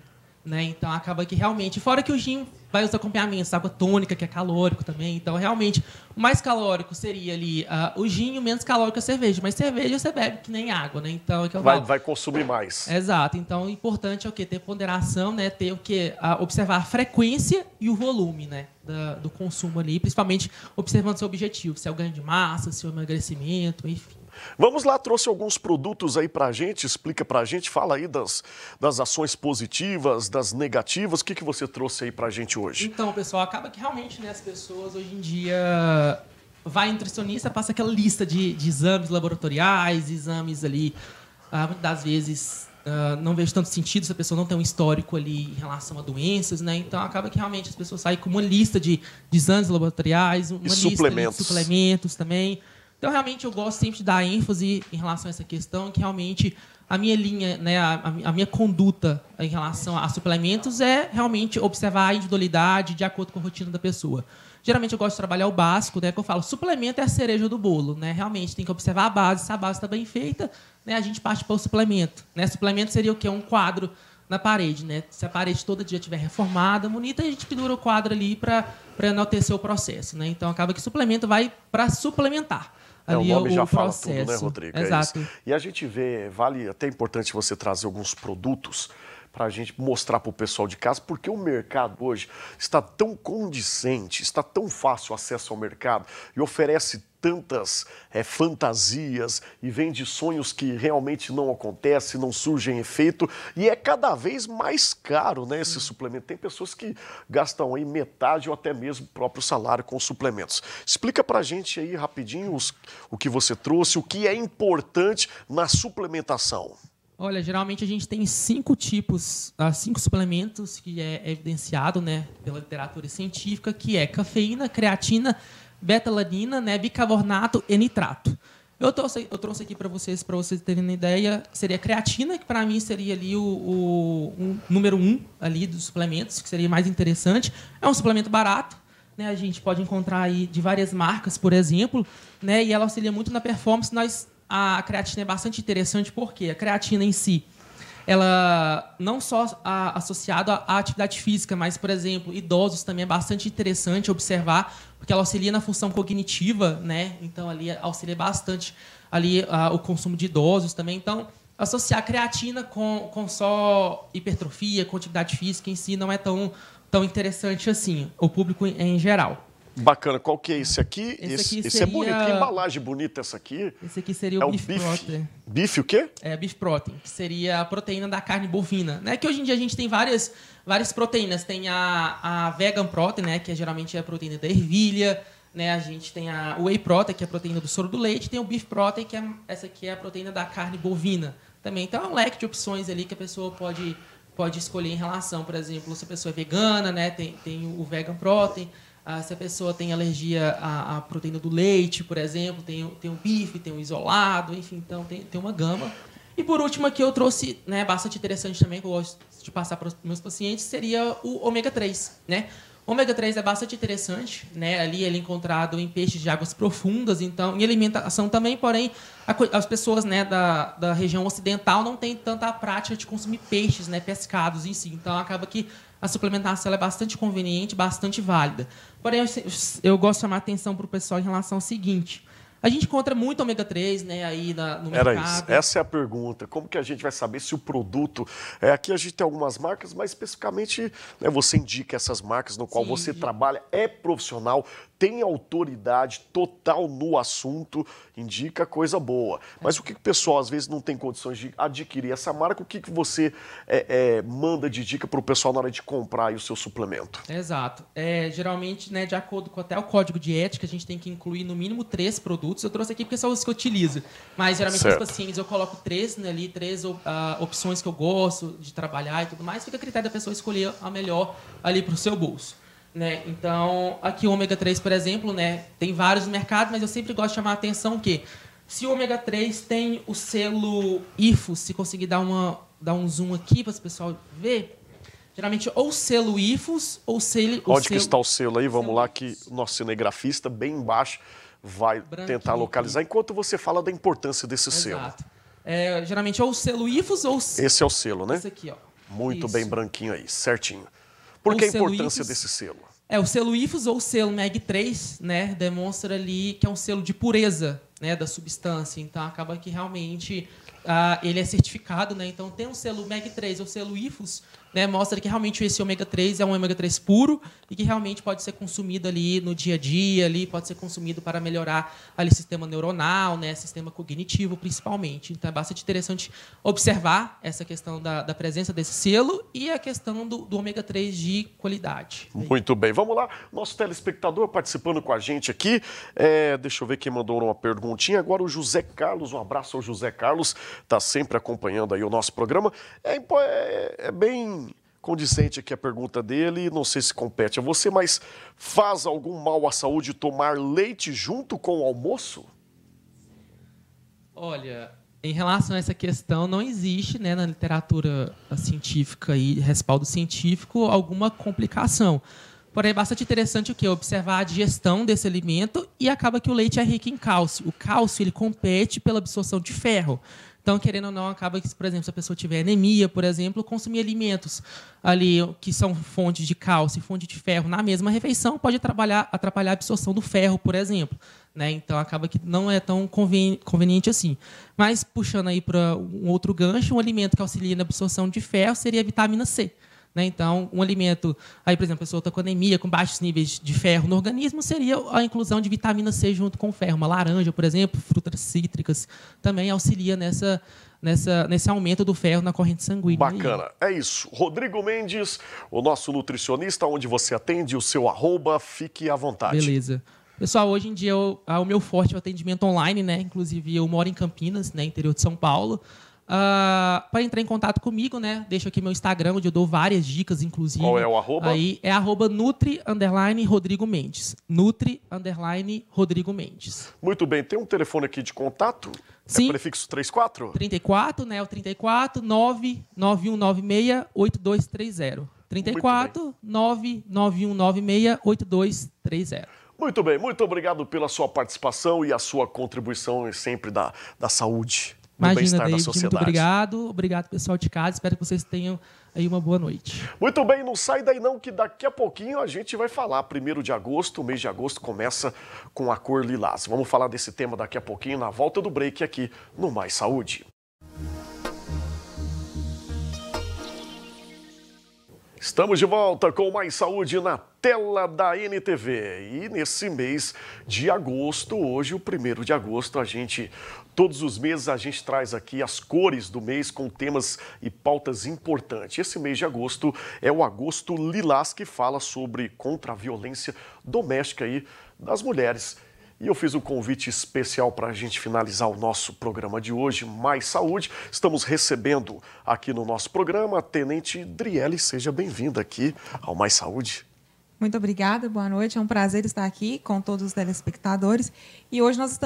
Né? Então acaba que realmente. Fora que o gin vai os acompanhamentos, água tônica, que é calórico também. Então, realmente, o mais calórico seria ali uh, o gin, o menos calórico é a cerveja. Mas cerveja você bebe que nem água, né? Então, é vai, vai, consumir mais. Exato. Então, o importante é o quê? Ter ponderação, né? Ter o quê? Uh, observar a frequência e o volume, né? Da, do consumo ali, principalmente observando seu objetivo, se é o ganho de massa, se é o emagrecimento, enfim. Vamos lá, trouxe alguns produtos aí pra gente, explica pra gente, fala aí das, das ações positivas, das negativas, o que, que você trouxe aí pra gente hoje? Então, pessoal, acaba que realmente né, as pessoas hoje em dia vai nutricionista, passa aquela lista de, de exames laboratoriais, exames ali, ah, muitas das vezes Uh, não vejo tanto sentido se a pessoa não tem um histórico ali em relação a doenças, né? Então acaba que realmente as pessoas saem com uma lista de, de exames laboratoriais, uma e lista suplementos. de suplementos também. Então, realmente, eu gosto sempre de dar ênfase em relação a essa questão, que realmente a minha linha, né, a, a minha conduta em relação a suplementos é realmente observar a individualidade de acordo com a rotina da pessoa. Geralmente eu gosto de trabalhar o básico, né? Que eu falo, suplemento é a cereja do bolo, né? Realmente tem que observar a base, se a base está bem feita, né? A gente parte para o suplemento, né? Suplemento seria o quê? Um quadro na parede, né? Se a parede todo dia tiver reformada, bonita, a gente pendura o quadro ali para enaltecer o processo, né? Então acaba que suplemento vai para suplementar. Ali é, o nome é o já fala tudo, né, Rodrigo? É Exato. É e a gente vê, vale até importante você trazer alguns produtos para a gente mostrar para o pessoal de casa, porque o mercado hoje está tão condizente, está tão fácil o acesso ao mercado e oferece tantas é, fantasias e vem de sonhos que realmente não acontecem, não surgem efeito e é cada vez mais caro né, esse suplemento. Tem pessoas que gastam aí metade ou até mesmo o próprio salário com suplementos. Explica pra gente aí rapidinho os, o que você trouxe, o que é importante na suplementação. Olha, geralmente a gente tem cinco tipos, ah, cinco suplementos que é evidenciado né, pela literatura científica, que é cafeína, creatina, betaladina, né, bicarbonato e nitrato. Eu trouxe, eu trouxe aqui para vocês, para vocês terem uma ideia, seria creatina, que para mim seria ali o, o, número um ali dos suplementos, que seria mais interessante. É um suplemento barato, né? A gente pode encontrar aí de várias marcas, por exemplo, né? E ela auxilia muito na performance. Nós, a creatina é bastante interessante porque a creatina em si, ela não só associada à atividade física, mas, por exemplo, idosos também é bastante interessante observar porque ela auxilia na função cognitiva, né? Então ali auxilia bastante ali o consumo de idosos também. Então associar creatina com, com só hipertrofia, com atividade física em si não é tão, tão interessante assim, o público em, em geral. Bacana. Qual que é esse aqui? Esse, aqui esse é seria... é bonito. Que embalagem bonita essa aqui. Esse aqui seria é o, beef, beef protein. Bife o quê? É, beef protein, que seria a proteína da carne bovina. Né? Que hoje em dia a gente tem várias, várias proteínas. Tem a, a vegan protein, né? que é, geralmente é a proteína da ervilha. Né? A gente tem a whey protein, que é a proteína do soro do leite. Tem o beef protein, que é, essa aqui é a proteína da carne bovina também. Então é um leque de opções ali que a pessoa pode, pode escolher em relação, por exemplo, se a pessoa é vegana, né? tem, tem o vegan protein ah, se a pessoa tem alergia à, à, proteína do leite, por exemplo, tem, tem o bife, tem o isolado, enfim, então tem, tem uma gama. E por último, aqui eu trouxe, né, bastante interessante também, que eu gosto de passar para os meus pacientes, seria o ômega 3, né? O ômega 3 é bastante interessante, né? Ali ele é encontrado em peixes de águas profundas, então, em alimentação também, porém, a, as pessoas, né, da, da região ocidental não têm tanta prática de consumir peixes, né, pescados em si. Então, acaba que a suplementação é bastante conveniente, bastante válida. Porém, eu, eu gosto de chamar a atenção para o pessoal em relação ao seguinte. A gente encontra muito ômega 3 né, aí na, no Era mercado. Isso. Essa é a pergunta. Como que a gente vai saber se o produto... É, aqui a gente tem algumas marcas, mas especificamente né, você indica essas marcas no qual Sim. você trabalha, é profissional, tem autoridade total no assunto, indica coisa boa. Mas o que o pessoal às vezes não tem condições de adquirir essa marca? O que, que você é, é, manda de dica para o pessoal na hora de comprar o seu suplemento? Exato. É, geralmente, né, de acordo com até o código de ética, a gente tem que incluir no mínimo três produtos. Eu trouxe aqui porque são os que eu utilizo. Mas geralmente tipo certo. os assim, pacientes eu coloco três né, ali, três uh, opções que eu gosto de trabalhar e tudo mais. Fica a critério da pessoa escolher a melhor ali para o seu bolso. Né? Então, aqui o ômega 3, por exemplo, né, tem vários no mercado, mas eu sempre gosto de chamar a atenção que se o ômega 3 tem o selo IFO, se conseguir dar, uma, dar um zoom aqui para o pessoal ver, geralmente ou selo IFOS ou selo... Onde selo, está o selo aí? Vamos selo lá que o nosso cinegrafista, bem embaixo, vai Branquinho. tentar localizar, enquanto você fala da importância desse Exato. selo. É, geralmente ou selo IFOS ou... Esse é o selo, né? Esse aqui, ó. Muito Isso. bem branquinho aí, certinho. Por que a importância desse selo? É, o selo IFUS ou o selo MEG3, né, demonstra ali que é um selo de pureza, né, da substância. Então acaba que realmente ah, ele é certificado, né? Então tem um selo MEG3 ou selo IFUS né, mostra que realmente esse ômega 3 é um ômega 3 puro e que realmente pode ser consumido ali no dia a dia, ali, pode ser consumido para melhorar ali sistema neuronal, né, sistema cognitivo principalmente. Então é bastante interessante observar essa questão da, da presença desse selo e a questão do, do ômega 3 de qualidade. Muito bem, vamos lá. Nosso telespectador participando com a gente aqui. É, deixa eu ver quem mandou uma perguntinha. Agora o José Carlos, um abraço ao José Carlos, está sempre acompanhando aí o nosso programa. é, é, é bem condizente aqui a pergunta dele, não sei se compete a você, mas faz algum mal à saúde tomar leite junto com o almoço? Olha, em relação a essa questão, não existe né, na literatura científica e respaldo científico alguma complicação. Porém, é bastante interessante o que? Observar a digestão desse alimento e acaba que o leite é rico em cálcio. O cálcio ele compete pela absorção de ferro. Então, querendo ou não, acaba que, por exemplo, se a pessoa tiver anemia, por exemplo, consumir alimentos ali que são fontes de cálcio e fonte de ferro na mesma refeição pode atrapalhar, atrapalhar a absorção do ferro, por exemplo. Né? Então, acaba que não é tão conveniente assim. Mas, puxando aí para um outro gancho, um alimento que auxilia na absorção de ferro seria a vitamina C. Né? Então, um alimento, aí, por exemplo, a pessoa está com anemia, com baixos níveis de ferro no organismo, seria a inclusão de vitamina C junto com ferro. Uma laranja, por exemplo, frutas cítricas, também auxilia nessa, nessa, nesse aumento do ferro na corrente sanguínea. Bacana, é isso. Rodrigo Mendes, o nosso nutricionista, onde você atende o seu arroba, fique à vontade. Beleza. Pessoal, hoje em dia eu, ah, o meu forte é o atendimento online, né? Inclusive, eu moro em Campinas, né? interior de São Paulo. Uh, ah, para entrar em contato comigo, né? Deixo aqui meu Instagram, onde eu dou várias dicas, inclusive. Qual é o arroba? Aí é arroba Nutri underline Rodrigo Mendes. Nutri underline Rodrigo Mendes. Muito bem, tem um telefone aqui de contato? É Sim. É prefixo 34? 34, né? O 34 99196 8230. 34 99196 8230. Muito bem, muito obrigado pela sua participação e a sua contribuição sempre da, da saúde. Imagina, David, muito obrigado. Obrigado, pessoal de casa. Espero que vocês tenham aí uma boa noite. Muito bem, não sai daí não, que daqui a pouquinho a gente vai falar. Primeiro de agosto, o mês de agosto começa com a cor lilás. Vamos falar desse tema daqui a pouquinho, na volta do break aqui no Mais Saúde. Estamos de volta com mais saúde na tela da NTV. E nesse mês de agosto, hoje, o primeiro de agosto, a gente Todos os meses a gente traz aqui as cores do mês com temas e pautas importantes. Esse mês de agosto é o agosto lilás que fala sobre contra a violência doméstica aí das mulheres. E eu fiz um convite especial para a gente finalizar o nosso programa de hoje, Mais Saúde. Estamos recebendo aqui no nosso programa a Tenente Driele. Seja bem-vinda aqui ao Mais Saúde. Muito obrigada, boa noite. É um prazer estar aqui com todos os telespectadores. E hoje nós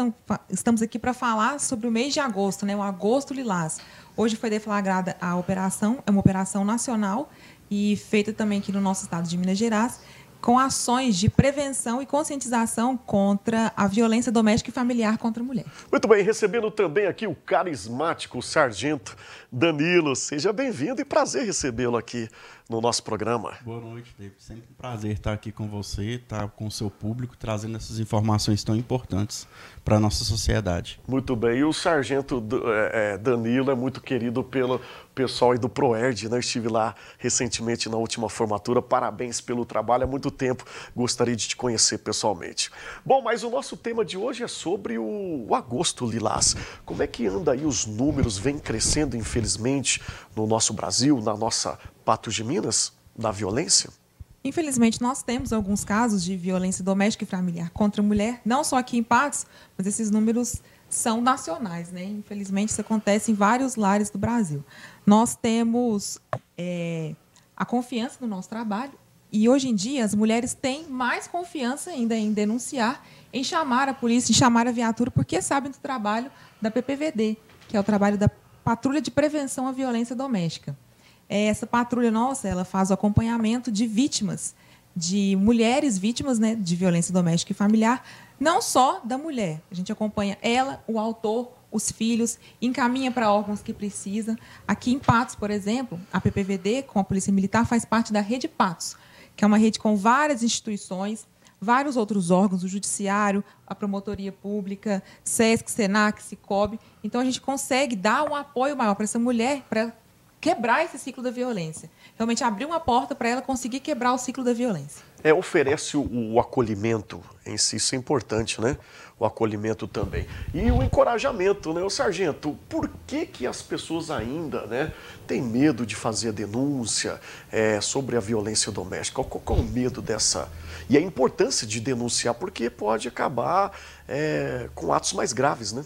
estamos aqui para falar sobre o mês de agosto, né? o Agosto Lilás. Hoje foi deflagrada a operação, é uma operação nacional e feita também aqui no nosso estado de Minas Gerais com ações de prevenção e conscientização contra a violência doméstica e familiar contra a mulher. Muito bem, recebendo também aqui o carismático sargento Danilo. Seja bem-vindo e prazer recebê-lo aqui no nosso programa. Boa noite, Sempre um prazer estar aqui com você, estar com o seu público, trazendo essas informações tão importantes para a nossa sociedade. Muito bem. E o sargento eh, eh, Danilo é muito querido pelo pessoal aí do ProERD, né? estive lá recentemente na última formatura. Parabéns pelo trabalho, há muito tempo gostaria de te conhecer pessoalmente. Bom, mas o nosso tema de hoje é sobre o agosto lilás. Como é que anda aí os números? Vem crescendo, infelizmente, no nosso Brasil, na nossa Patos de Minas, da violência? Infelizmente, nós temos alguns casos de violência doméstica e familiar contra a mulher, não só aqui em Patos, mas esses números são nacionais, né? Infelizmente, isso acontece em vários lares do Brasil nós temos é, a confiança no nosso trabalho e hoje em dia as mulheres têm mais confiança ainda em denunciar, em chamar a polícia, em chamar a viatura, porque sabem do trabalho da PPVD, que é o trabalho da Patrulha de Prevenção à Violência Doméstica. É, essa patrulha nossa, ela faz o acompanhamento de vítimas, de mulheres vítimas né, de violência doméstica e familiar, não só da mulher. A gente acompanha ela, o autor, os filhos, encaminha para órgãos que precisa. Aqui em Patos, por exemplo, a PPVD, com a Polícia Militar, faz parte da Rede Patos, que é uma rede com várias instituições, vários outros órgãos, o Judiciário, a Promotoria Pública, SESC, SENAC, SICOB. Então, a gente consegue dar um apoio maior para essa mulher, para quebrar esse ciclo da violência. Realmente abrir uma porta para ela conseguir quebrar o ciclo da violência. É, oferece o, o acolhimento em si, isso é importante, né? o acolhimento também. E o encorajamento, né? O sargento, por que, que as pessoas ainda né, têm medo de fazer a denúncia é, sobre a violência doméstica? Qual, qual, é o medo dessa? E a importância de denunciar, porque pode acabar é, com atos mais graves, né?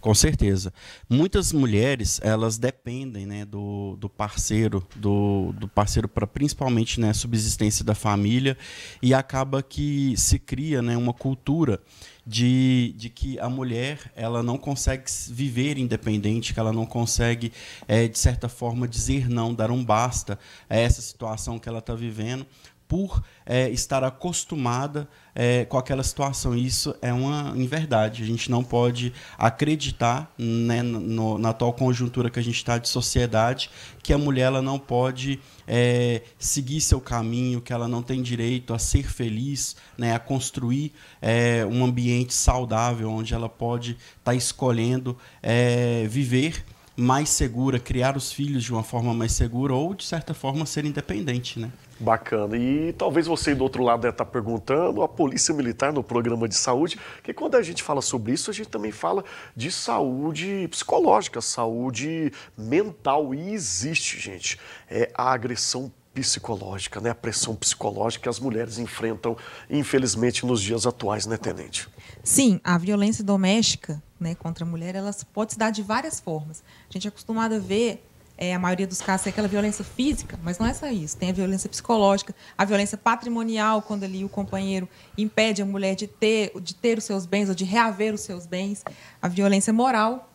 Com certeza. Muitas mulheres, elas dependem né, do, do parceiro, do, do parceiro para principalmente né, subsistência da família, e acaba que se cria né, uma cultura de, de que a mulher ela não consegue viver independente, que ela não consegue, é, de certa forma, dizer não, dar um basta a essa situação que ela está vivendo por é, estar acostumada é, com aquela situação. Isso é uma inverdade. A gente não pode acreditar né, no, na atual conjuntura que a gente está de sociedade que a mulher ela não pode é, seguir seu caminho, que ela não tem direito a ser feliz, né, a construir é, um ambiente saudável onde ela pode estar tá escolhendo é, viver mais segura, criar os filhos de uma forma mais segura ou, de certa forma, ser independente, né? Bacana. E talvez você do outro lado está perguntando, a Polícia Militar no programa de saúde, que quando a gente fala sobre isso, a gente também fala de saúde psicológica, saúde mental. E existe, gente, é, a agressão psicológica, né? A pressão psicológica que as mulheres enfrentam, infelizmente, nos dias atuais, né, Tenente? Sim, a violência doméstica né, contra a mulher, ela pode se dar de várias formas. A gente é acostumada a ver é, a maioria dos casos é aquela violência física, mas não é só isso. Tem a violência psicológica, a violência patrimonial, quando ali o companheiro impede a mulher de ter, de ter os seus bens ou de reaver os seus bens, a violência moral,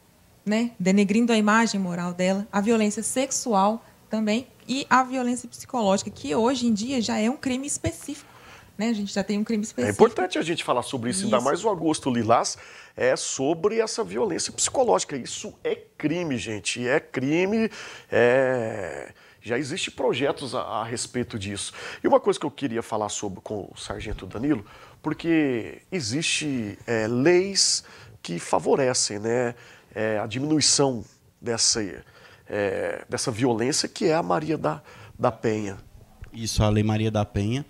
né, denegrindo a imagem moral dela, a violência sexual também e a violência psicológica, que hoje em dia já é um crime específico. Né? A gente já tem um crime é específico. É importante a gente falar sobre isso, isso. ainda mais o Augusto Lilás é sobre essa violência psicológica. Isso é crime, gente. É crime. É... Já existem projetos a, a, respeito disso. E uma coisa que eu queria falar sobre com o Sargento Danilo, porque existe é, leis que favorecem né, é, a diminuição dessa, é, dessa violência que é a Maria da, da Penha. Isso, a Lei Maria da Penha,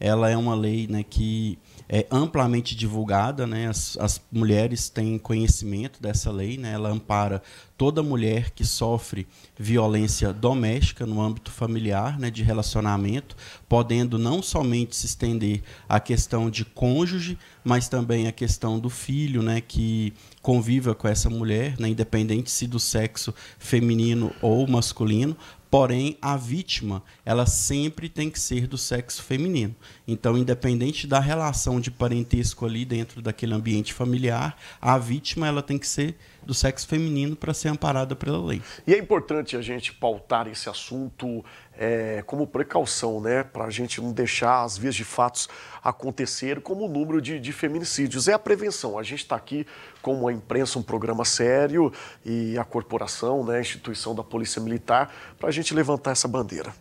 ela é uma lei né, que é amplamente divulgada, né? As, as, mulheres têm conhecimento dessa lei, né? Ela ampara toda mulher que sofre violência doméstica no âmbito familiar, né? De relacionamento, podendo não somente se estender à questão de cônjuge, mas também à questão do filho, né? Que conviva com essa mulher, né? Independente se do sexo feminino ou masculino, Porém, a vítima, ela sempre tem que ser do sexo feminino. Então, independente da relação de parentesco ali dentro daquele ambiente familiar, a vítima ela tem que ser do sexo feminino para ser amparada pela lei. E é importante a gente pautar esse assunto é, como precaução, né? Para a gente não deixar as vias de fatos acontecer, como o número de, de feminicídios. É a prevenção. A gente está aqui como a imprensa, um programa sério e a corporação, né, a instituição da Polícia Militar, para a gente levantar essa bandeira.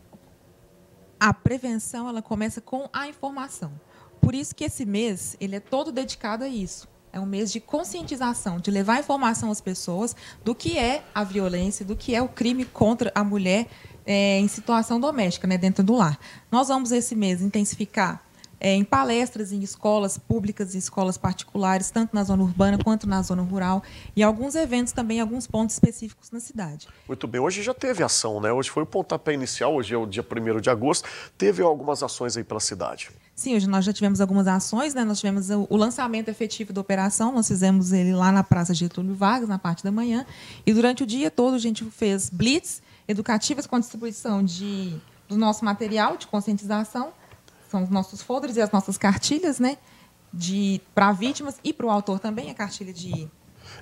A prevenção ela começa com a informação. Por isso que esse mês ele é todo dedicado a isso é um mês de conscientização, de levar informação às pessoas do que é a violência, do que é o crime contra a mulher é, em situação doméstica, né, dentro do lar. Nós vamos esse mês intensificar é, em palestras em escolas públicas e escolas particulares, tanto na zona urbana quanto na zona rural, e alguns eventos também, alguns pontos específicos na cidade. Muito bem, hoje já teve ação, né? Hoje foi o pontapé inicial, hoje é o dia 1 de agosto, teve algumas ações aí pela cidade. Sim, hoje nós já tivemos algumas ações, né? Nós tivemos o lançamento efetivo da operação, nós fizemos ele lá na Praça Getúlio Vargas, na parte da manhã, e durante o dia todo a gente fez blitz educativas com distribuição de, do nosso material de conscientização, são os nossos folders e as nossas cartilhas, né? De para vítimas e para o autor também a cartilha de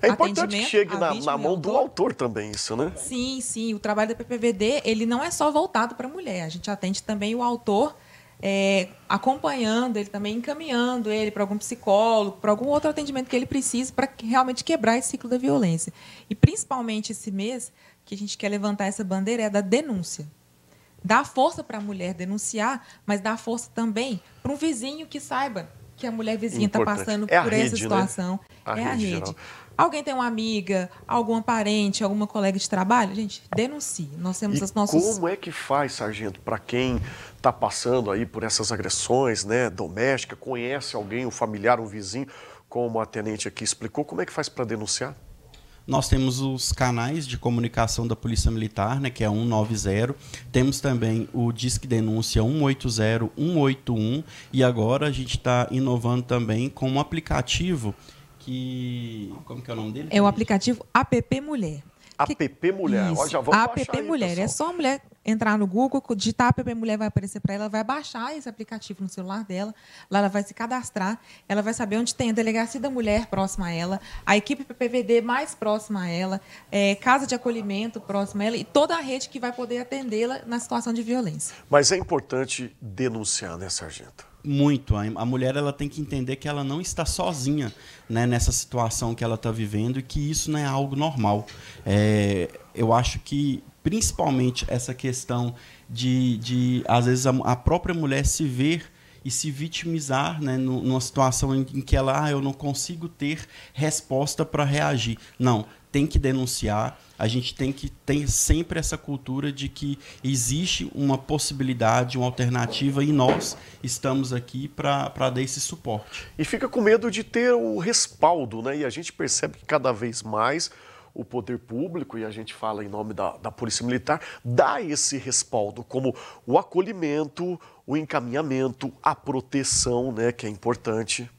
é importante que chegue na, na mão do autor. também isso, né? Sim, sim. O trabalho da PPVD ele não é só voltado para a mulher. A gente atende também o autor é, acompanhando ele também, encaminhando ele para algum psicólogo, para algum outro atendimento que ele precise para realmente quebrar esse ciclo da violência. E principalmente esse mês que a gente quer levantar essa bandeira é da denúncia dá força para a mulher denunciar, mas dá força também para um vizinho que saiba que a mulher vizinha está passando é por essa né? situação. Né? é rede, a rede. Geral. Alguém tem uma amiga, alguma parente, alguma colega de trabalho? Gente, denuncie. Nós temos as nossas. Como é que faz, sargento, para quem está passando aí por essas agressões, né, doméstica, conhece alguém, um familiar, um vizinho, como a tenente aqui explicou, como é que faz para denunciar? Nós temos os canais de comunicação da Polícia Militar, né, que é 190. Temos também o Disque Denúncia 180, 181. E agora a gente está inovando também com um aplicativo que. Como que é o nome dele? É o aplicativo App Mulher. App Mulher. Isso. Ó, já vamos App Mulher. Aí, é só a mulher entrar no Google, digitar App Mulher, vai aparecer para ela, vai baixar esse aplicativo no celular dela, lá ela vai se cadastrar, ela vai saber onde tem a delegacia da mulher próxima a ela, a equipe PPVD mais próxima a ela, é, casa de acolhimento próxima a ela e toda a rede que vai poder atendê-la na situação de violência. Mas é importante denunciar, né, Sargento? muito. A, mulher ela tem que entender que ela não está sozinha né, nessa situação que ela está vivendo e que isso não é algo normal. É, eu acho que principalmente essa questão de, de às vezes a, a própria mulher se ver e se vitimizar né, numa situação em que ela, ah, eu não consigo ter resposta para reagir. Não, tem que denunciar. A gente tem que ter sempre essa cultura de que existe uma possibilidade, uma alternativa e nós estamos aqui para dar esse suporte. E fica com medo de ter o respaldo, né? E a gente percebe que cada vez mais o poder público, e a gente fala em nome da, da Polícia Militar, dá esse respaldo como o acolhimento, o encaminhamento, a proteção, né, que é importante.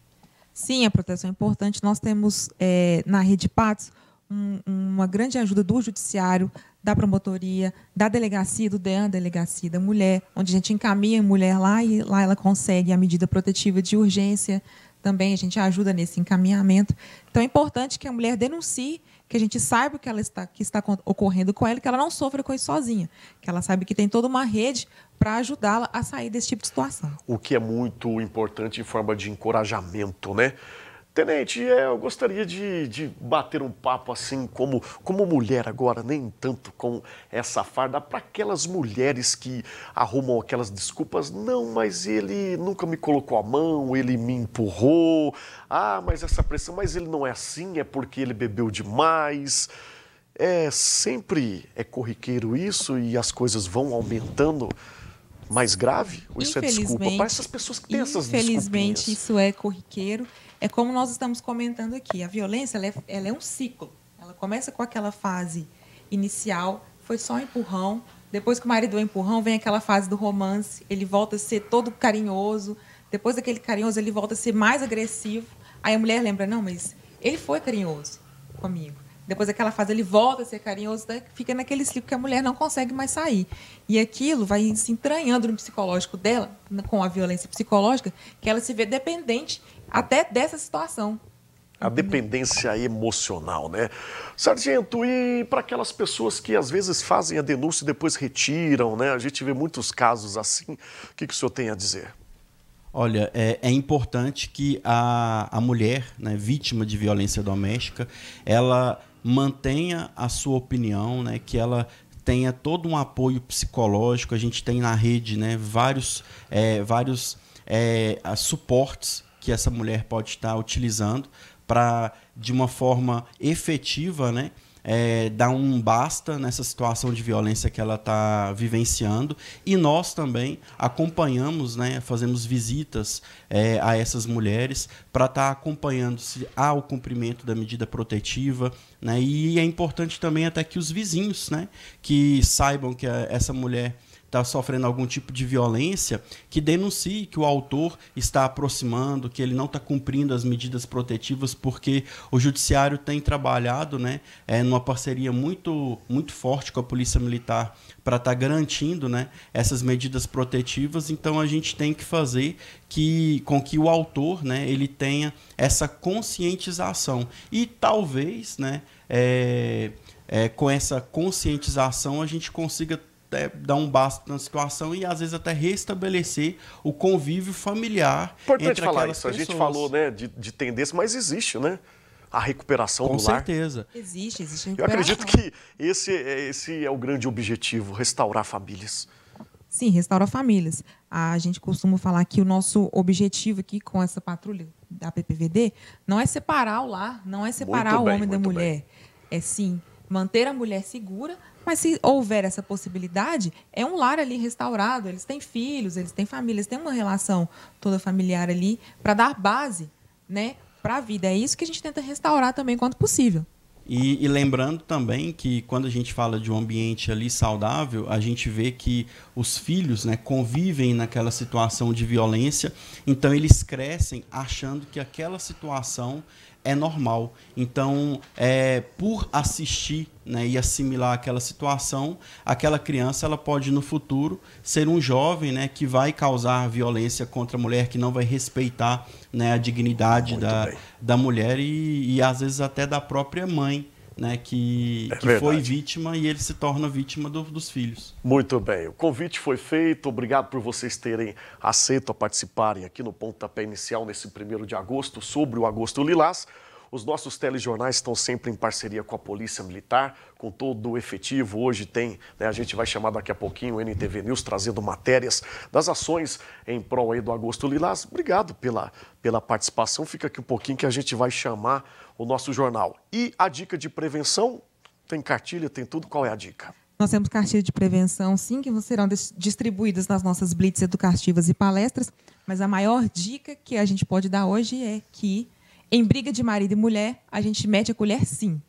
Sim, a proteção é importante. Nós temos é, na Rede Patos um, uma grande ajuda do Judiciário, da Promotoria, da Delegacia, do DEAN, Delegacia da Mulher, onde a gente encaminha a mulher lá e lá ela consegue a medida protetiva de urgência. Também a gente ajuda nesse encaminhamento. Então é importante que a mulher denuncie que a gente saiba que ela está, que está ocorrendo com ela, que ela não sofra com isso sozinha, que ela saiba que tem toda uma rede para ajudá-la a sair desse tipo de situação. O que é muito importante em forma de encorajamento, né? Tenente, é, eu gostaria de, de, bater um papo assim, como, como mulher agora, nem tanto com essa farda, para aquelas mulheres que arrumam aquelas desculpas. Não, mas ele nunca me colocou a mão, ele me empurrou. Ah, mas essa pressão, mas ele não é assim, é porque ele bebeu demais. É sempre é corriqueiro isso e as coisas vão aumentando mais grave? Ou isso é desculpa? Para essas pessoas que têm essas desculpas. Infelizmente, isso é corriqueiro é como nós estamos comentando aqui. A violência ela é, ela é um ciclo. Ela começa com aquela fase inicial, foi só um empurrão. Depois que o marido é empurrão, vem aquela fase do romance. Ele volta a ser todo carinhoso. Depois daquele carinhoso, ele volta a ser mais agressivo. Aí a mulher lembra: não, mas ele foi carinhoso comigo. Depois daquela fase ele volta a ser carinhoso, né? fica naquele ciclo que a mulher não consegue mais sair. E aquilo vai se entranhando no psicológico dela, com a violência psicológica, que ela se vê dependente até dessa situação. A dependência emocional, né? Sargento, e para aquelas pessoas que às vezes fazem a denúncia e depois retiram, né? A gente vê muitos casos assim. O que, que o senhor tem a dizer? Olha, é, é, importante que a, a mulher, né, vítima de violência doméstica, ela mantenha a sua opinião, né? Que ela tenha todo um apoio psicológico. A gente tem na rede, né? Vários, é, vários é, suportes que essa mulher pode estar utilizando para, de uma forma efetiva, né? é, dar um basta nessa situação de violência que ela está vivenciando. E nós também acompanhamos, né, fazemos visitas é, a essas mulheres para estar tá acompanhando se há o cumprimento da medida protetiva. Né? E é importante também até que os vizinhos né, que saibam que essa mulher está sofrendo algum tipo de violência, que denuncie que o autor está aproximando, que ele não está cumprindo as medidas protetivas, porque o judiciário tem trabalhado né, é, numa parceria muito, muito forte com a Polícia Militar para estar tá garantindo né, essas medidas protetivas. Então a gente tem que fazer que, com que o autor né, ele tenha essa conscientização. E talvez né, é, é, com essa conscientização a gente consiga é, dar um basta na situação e às vezes até restabelecer o convívio familiar. Importante falar isso. Pessoas. A gente falou né, de, de tendência, mas existe, né? a recuperação Com do lar. Com certeza. Existe, existe Eu acredito que esse, é, esse é o grande objetivo, restaurar famílias. Sim, restaurar famílias. A gente costuma falar que o nosso objetivo aqui com essa patrulha da PPVD não é separar o lar, não é separar o homem da mulher. Bem. É sim manter a mulher segura, mas se houver essa possibilidade, é um lar ali restaurado, eles têm filhos, eles têm família, eles têm uma relação toda familiar ali para dar base, né, para a vida. É isso que a gente tenta restaurar também quando possível. E, e, lembrando também que quando a gente fala de um ambiente ali saudável, a gente vê que os filhos né, convivem naquela situação de violência, então eles crescem achando que aquela situação é normal. Então, é, por assistir né, e assimilar aquela situação, aquela criança ela pode no futuro ser um jovem né, que vai causar violência contra a mulher, que não vai respeitar né, a dignidade da, da mulher e, e às vezes até da própria mãe né, que, é que foi vítima e ele se torna vítima do, dos filhos. Muito bem, o convite foi feito, obrigado por vocês terem aceito a participarem aqui no Pontapé Inicial nesse primeiro de agosto sobre o Agosto Lilás. Os nossos telejornais estão sempre em parceria com a Polícia Militar, com todo o efetivo. Hoje tem, né, a gente vai chamar daqui a pouquinho o NTV News trazendo matérias das ações em prol do Agosto Lilás. Obrigado pela, pela participação. Fica aqui um pouquinho que a gente vai chamar o nosso jornal. E a dica de prevenção? Tem cartilha, tem tudo. Qual é a dica? Nós temos cartilha de prevenção, sim, que serão distribuídas nas nossas blitz educativas e palestras. Mas a maior dica que a gente pode dar hoje é que, em briga de marido e mulher, a gente mete a colher, sim.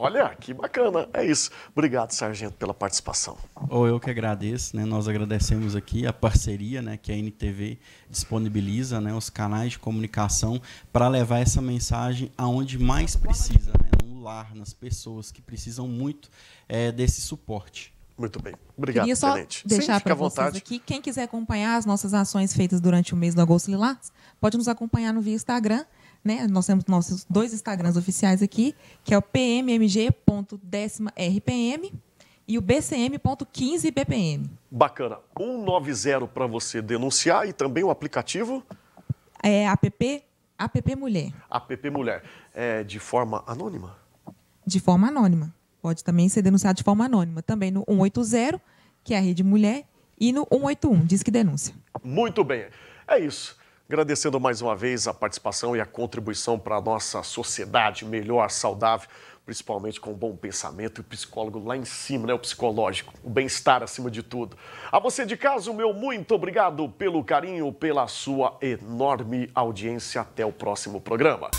Olha, que bacana. É isso. Obrigado, Sargento, pela participação. Ou eu que agradeço, né? Nós agradecemos aqui a parceria, né, que a NTV disponibiliza, né, os canais de comunicação para levar essa mensagem aonde mais precisa, né, no lar, nas pessoas que precisam muito é, desse suporte. Muito bem. Obrigado, Queria só tenente. deixar para vocês vontade. aqui, quem quiser acompanhar as nossas ações feitas durante o mês do Agosto Lilás, pode nos acompanhar no via Instagram, né? Nós temos nossos dois Instagrams oficiais aqui, que é o pmmg.10rpm e o bcm.15bpm. Bacana. 190 para você denunciar e também o aplicativo? É app, app Mulher. App Mulher. É de forma anônima? De forma anônima. Pode também ser denunciado de forma anônima. Também no 180, que é a Rede Mulher, e no 181, diz que denúncia. Muito bem. É isso. Agradecendo mais uma vez a participação e a contribuição para a nossa sociedade melhor, saudável, principalmente com bom pensamento e o psicólogo lá em cima, né? O psicológico, o bem-estar acima de tudo. A você de casa, meu muito obrigado pelo carinho, pela sua enorme audiência. Até o próximo programa.